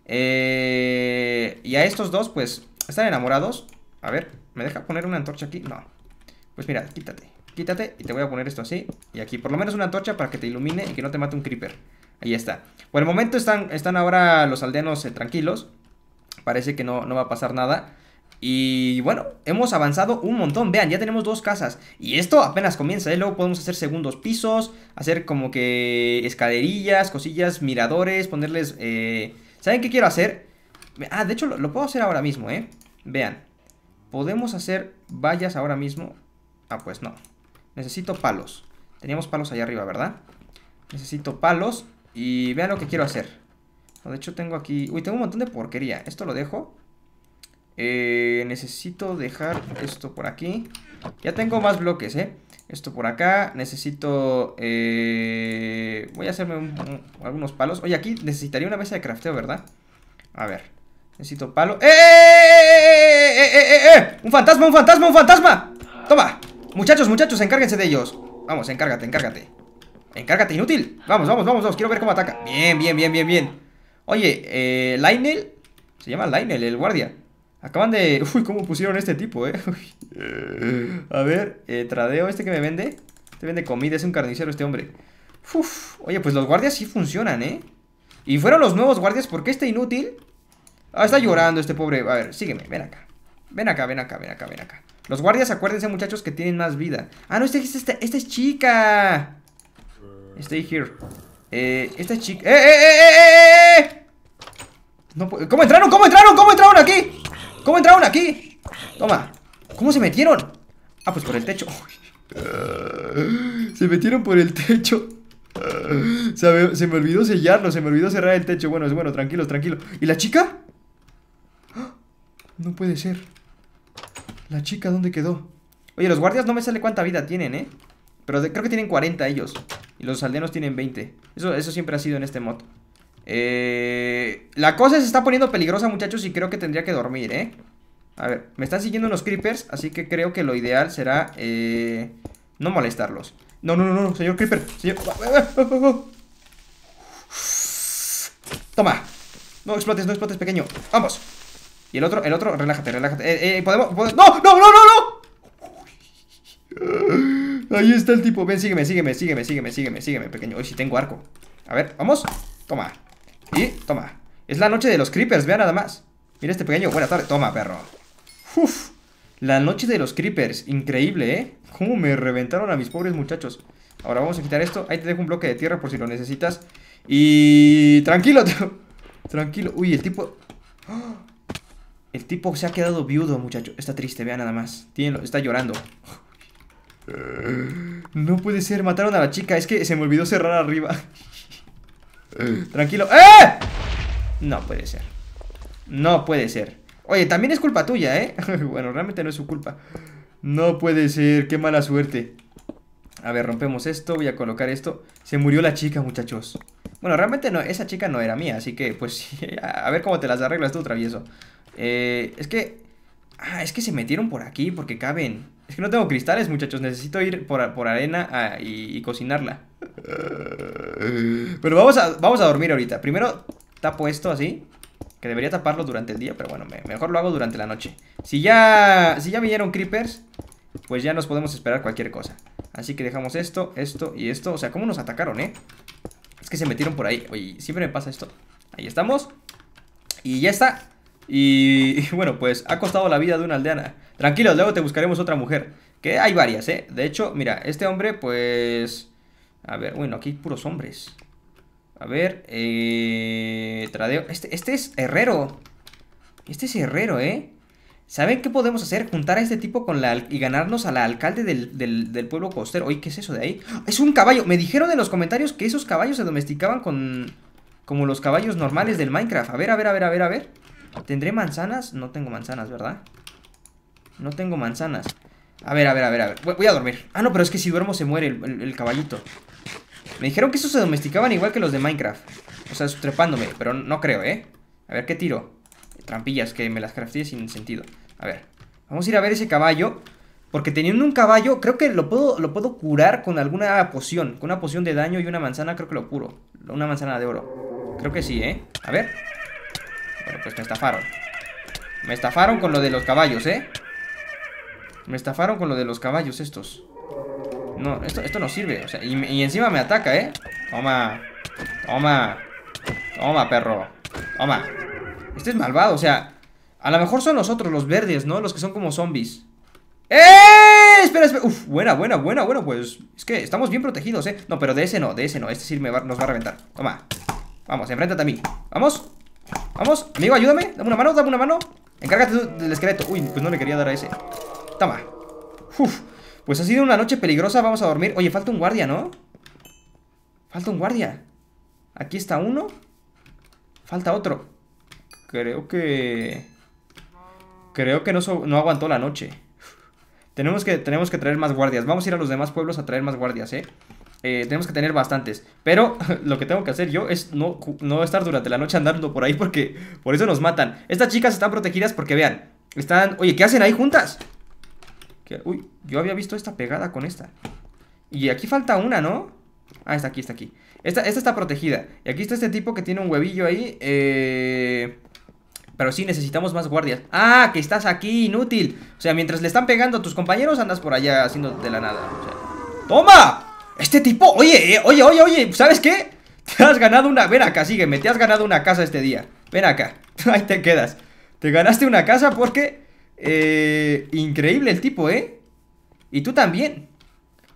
eh... Y a estos dos pues Están enamorados A ver, ¿me deja poner una antorcha aquí? No Pues mira, quítate quítate y te voy a poner esto así. Y aquí, por lo menos una torcha para que te ilumine y que no te mate un creeper. Ahí está. Por el momento están, están ahora los aldeanos eh, tranquilos. Parece que no, no va a pasar nada. Y bueno, hemos avanzado un montón. Vean, ya tenemos dos casas. Y esto apenas comienza, ¿eh? Luego podemos hacer segundos pisos, hacer como que escaderillas, cosillas, miradores, ponerles... Eh, ¿Saben qué quiero hacer? Ah, de hecho lo, lo, puedo hacer ahora mismo, ¿eh? Vean. Podemos hacer vallas ahora mismo. Ah, pues no. Necesito palos. Teníamos palos allá arriba, ¿verdad? Necesito palos y vean lo que quiero hacer. de hecho tengo aquí... Uy, tengo un montón de porquería. Esto lo dejo. Eh, necesito dejar esto por aquí. Ya tengo más bloques, ¿eh? Esto por acá. Necesito... Eh, voy a hacerme algunos palos. Oye, aquí necesitaría una mesa de crafteo, ¿verdad? A ver. Necesito palo. ¡Eh! ¡Eh, eh, eh, eh! eh, eh ¡Un fantasma, un fantasma, un fantasma! ¡Toma! Muchachos, muchachos, encárguense de ellos Vamos, encárgate, encárgate Encárgate, inútil Vamos, vamos, vamos, vamos, quiero ver cómo ataca Bien, bien, bien, bien, bien Oye, eh, Lionel Se llama Lionel, el guardia Acaban de... Uy, cómo pusieron este tipo, eh A ver, eh, tradeo este que me vende Este vende comida, es un carnicero este hombre Uf, oye, pues los guardias sí funcionan, eh y fueron los nuevos guardias porque este inútil... Ah, está llorando este pobre... A ver, sígueme, ven acá. Ven acá, ven acá, ven acá, ven acá. Los guardias, acuérdense, muchachos, que tienen más vida. Ah, no, esta, esta, esta es chica. Stay here. Eh, esta es chica. ¡Eh, eh, eh, eh! eh, eh, eh! ¿Cómo entraron? ¿Cómo entraron? ¿Cómo entraron aquí? ¿Cómo entraron aquí? Toma. ¿Cómo se metieron? Ah, pues por el techo. Se metieron por el techo. Se me, se me olvidó sellarlo, se me olvidó cerrar el techo. Bueno, es bueno, tranquilo, tranquilo. ¿Y la chica? No puede ser. ¿La chica dónde quedó? Oye, los guardias no me sale cuánta vida tienen, ¿eh? Pero creo que tienen 40 ellos. Y los aldeanos tienen 20. Eso, eso siempre ha sido en este mod. Eh, la cosa se está poniendo peligrosa, muchachos, y creo que tendría que dormir, ¿eh? A ver, me están siguiendo unos creepers, así que creo que lo ideal será eh, no molestarlos. No, no, no, no, señor creeper, ¡Ah, ah, ah, Toma. No explotes, no explotes, pequeño. Vamos. Y el otro, el otro, relájate, relájate. Eh, eh podemos, ¡No, no, no, no, no! Ahí está el tipo. Ven, sígueme, sígueme, sígueme, sígueme, sígueme, sígueme, pequeño. Hoy sí tengo arco. A ver, vamos. Toma. Y toma. Es la noche de los creepers, vea nada más. Mira este pequeño. Buena tarde. Toma, perro. Uf. La noche de los creepers. Increíble, ¿eh? Cómo me reventaron a mis pobres muchachos. Ahora vamos a quitar esto. Ahí te dejo un bloque de tierra por si lo necesitas. Y... Tranquilo, Tranquilo. Uy, el tipo... ¡Ah! El tipo se ha quedado viudo, muchacho. Está triste, vea nada más. está llorando. No puede ser, mataron a la chica. Es que se me olvidó cerrar arriba. Tranquilo. ¡Eh! No puede ser. No puede ser. Oye, también es culpa tuya, ¿eh? bueno, realmente no es su culpa. No puede ser, qué mala suerte. A ver, rompemos esto, voy a colocar esto. Se murió la chica, muchachos. Bueno, realmente no, esa chica no era mía, así que pues a ver cómo te las arreglas tú, travieso. Eh, es que... Ah, es que se metieron por aquí porque caben. Es que no tengo cristales, muchachos. Necesito ir por, arena ah, y, cocinarla. Pero vamos a, vamos a dormir ahorita. Primero tapo esto así. Que debería taparlo durante el día, pero bueno, mejor lo hago durante la noche. Si ya, si ya vinieron creepers, pues ya nos podemos esperar cualquier cosa. Así que dejamos esto, esto y esto. O sea, ¿cómo nos atacaron, eh? Es que se metieron por ahí. Oye, siempre me pasa esto. Ahí estamos. Y ya está. Y, bueno, pues ha costado la vida de una aldeana. Tranquilos, luego te buscaremos otra mujer. Que hay varias, ¿eh? De hecho, mira, este hombre, pues... A ver, bueno, aquí hay puros hombres. A ver, eh... Tradeo. Este, este, es herrero. Este es herrero, ¿eh? ¿Saben qué podemos hacer? Juntar a este tipo con la y ganarnos a la alcalde del, pueblo costero. Oye, ¿qué es eso de ahí? ¡Ah, ¡Es un caballo! Me dijeron en los comentarios que esos caballos se domesticaban con... Como los caballos normales del Minecraft. A ver, a ver, a ver, a ver, a ver. ¿Tendré manzanas? No tengo manzanas, ¿verdad? No tengo manzanas A ver, a ver, a ver, a ver Voy a dormir Ah, no, pero es que si duermo se muere el, caballito Me dijeron que esos se domesticaban igual que los de Minecraft O sea, estrepándome, Pero no creo, ¿eh? A ver, ¿qué tiro? Trampillas, que me las crafté sin sentido A ver Vamos a ir a ver ese caballo Porque teniendo un caballo Creo que lo puedo, lo puedo curar con alguna poción Con una poción de daño y una manzana Creo que lo curo Una manzana de oro Creo que sí, ¿eh? A ver pues me estafaron Me estafaron con lo de los caballos, ¿eh? Me estafaron con lo de los caballos estos No, esto, esto no sirve y, encima me ataca, ¿eh? Toma Toma Toma, perro Toma Este es malvado, o sea A lo mejor son nosotros los verdes, ¿no? Los que son como zombies ¡Eh! Espera, espera. Uf, buena, buena, buena, Bueno, pues. Es que estamos bien protegidos, ¿eh? No, pero de ese no, de ese no. Este sí nos va a reventar. Toma. Vamos, enfréntate a mí. Vamos. Vamos, amigo, ayúdame Dame una mano, dame una mano Encárgate del esqueleto Uy, pues no le quería dar a ese Toma Pues ha sido una noche peligrosa Vamos a dormir Oye, falta un guardia, ¿no? Falta un guardia Aquí está uno Falta otro Creo que... Creo que no, no aguantó la noche tenemos que, tenemos que traer más guardias Vamos a ir a los demás pueblos a traer más guardias, ¿eh? Eh, tenemos que tener bastantes. Pero lo que tengo que hacer yo es no, no estar durante la noche andando por ahí porque por eso nos matan. Estas chicas están protegidas porque vean. Están... Oye, ¿qué hacen ahí juntas? Uy, yo había visto esta pegada con esta. Y aquí falta una, ¿no? Ah, está aquí, está aquí. Esta, esta está protegida. Y aquí está este tipo que tiene un huevillo ahí. Eh... Pero sí, necesitamos más guardias. ¡Ah! Que estás aquí, inútil. O sea, mientras le están pegando a tus compañeros, andas por allá haciendo de la nada. ¡Toma! Este tipo, oye, eh, oye, oye, oye, ¿sabes qué? Te has ganado una... Ven acá, sígueme, te has ganado una casa este día Ven acá, ahí te quedas Te ganaste una casa porque... Eh, increíble el tipo, ¿eh? Y tú también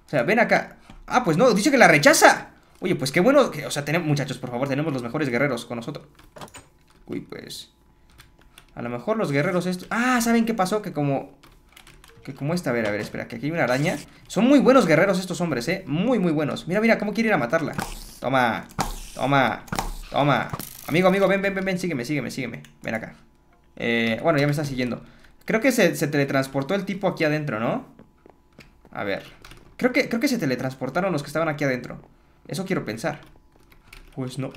O sea, ven acá Ah, pues no, dice que la rechaza Oye, pues qué bueno O sea, tenemos... Muchachos, por favor, tenemos los mejores guerreros con nosotros Uy, pues... A lo mejor los guerreros estos... Ah, ¿saben qué pasó? Que como... ¿Cómo está? está a ver, a ver, espera, que aquí hay una araña Son muy buenos guerreros estos hombres, eh, muy, muy buenos Mira, mira, cómo quiere ir a matarla Toma, toma, toma Amigo, amigo, ven, ven, ven, ven, sígueme, sígueme, sígueme Ven acá eh, bueno, ya me está siguiendo Creo que se, teletransportó el tipo aquí adentro, ¿no? A ver creo que, creo que se teletransportaron los que estaban aquí adentro Eso quiero pensar Pues no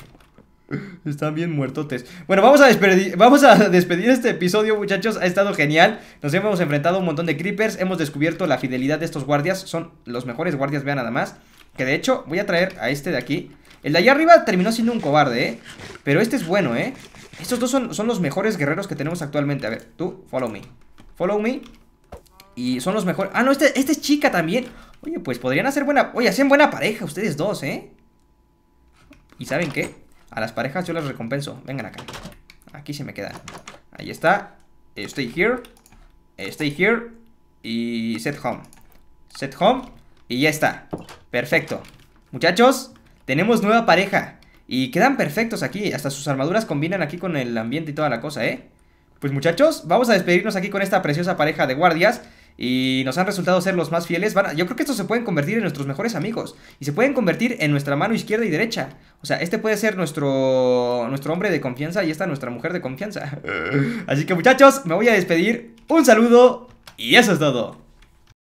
Están bien muertotes. Bueno, vamos a, despedir, vamos a despedir este episodio, muchachos. Ha estado genial. Nos hemos enfrentado a un montón de creepers. Hemos descubierto la fidelidad de estos guardias. Son los mejores guardias, vean nada más. Que de hecho, voy a traer a este de aquí. El de allá arriba terminó siendo un cobarde, ¿eh? Pero este es bueno, ¿eh? Estos dos son, son los mejores guerreros que tenemos actualmente. A ver, tú, follow me. Follow me. Y son los mejores. Ah, no, este, este es chica también. Oye, pues podrían hacer buena. Oye, hacen buena pareja ustedes dos, ¿eh? ¿Y saben qué? A las parejas yo las recompenso. Vengan acá. Aquí se me quedan. Ahí está. Stay here. Stay here. Y set home. Set home. Y ya está. Perfecto. Muchachos, tenemos nueva pareja. Y quedan perfectos aquí. Hasta sus armaduras combinan aquí con el ambiente y toda la cosa, ¿eh? Pues muchachos, vamos a despedirnos aquí con esta preciosa pareja de guardias y nos han resultado ser los más fieles, yo creo que estos se pueden convertir en nuestros mejores amigos y se pueden convertir en nuestra mano izquierda y derecha. O sea, este puede ser nuestro, nuestro hombre de confianza y esta nuestra mujer de confianza. Eh. Así que muchachos, me voy a despedir. Un saludo y eso es todo.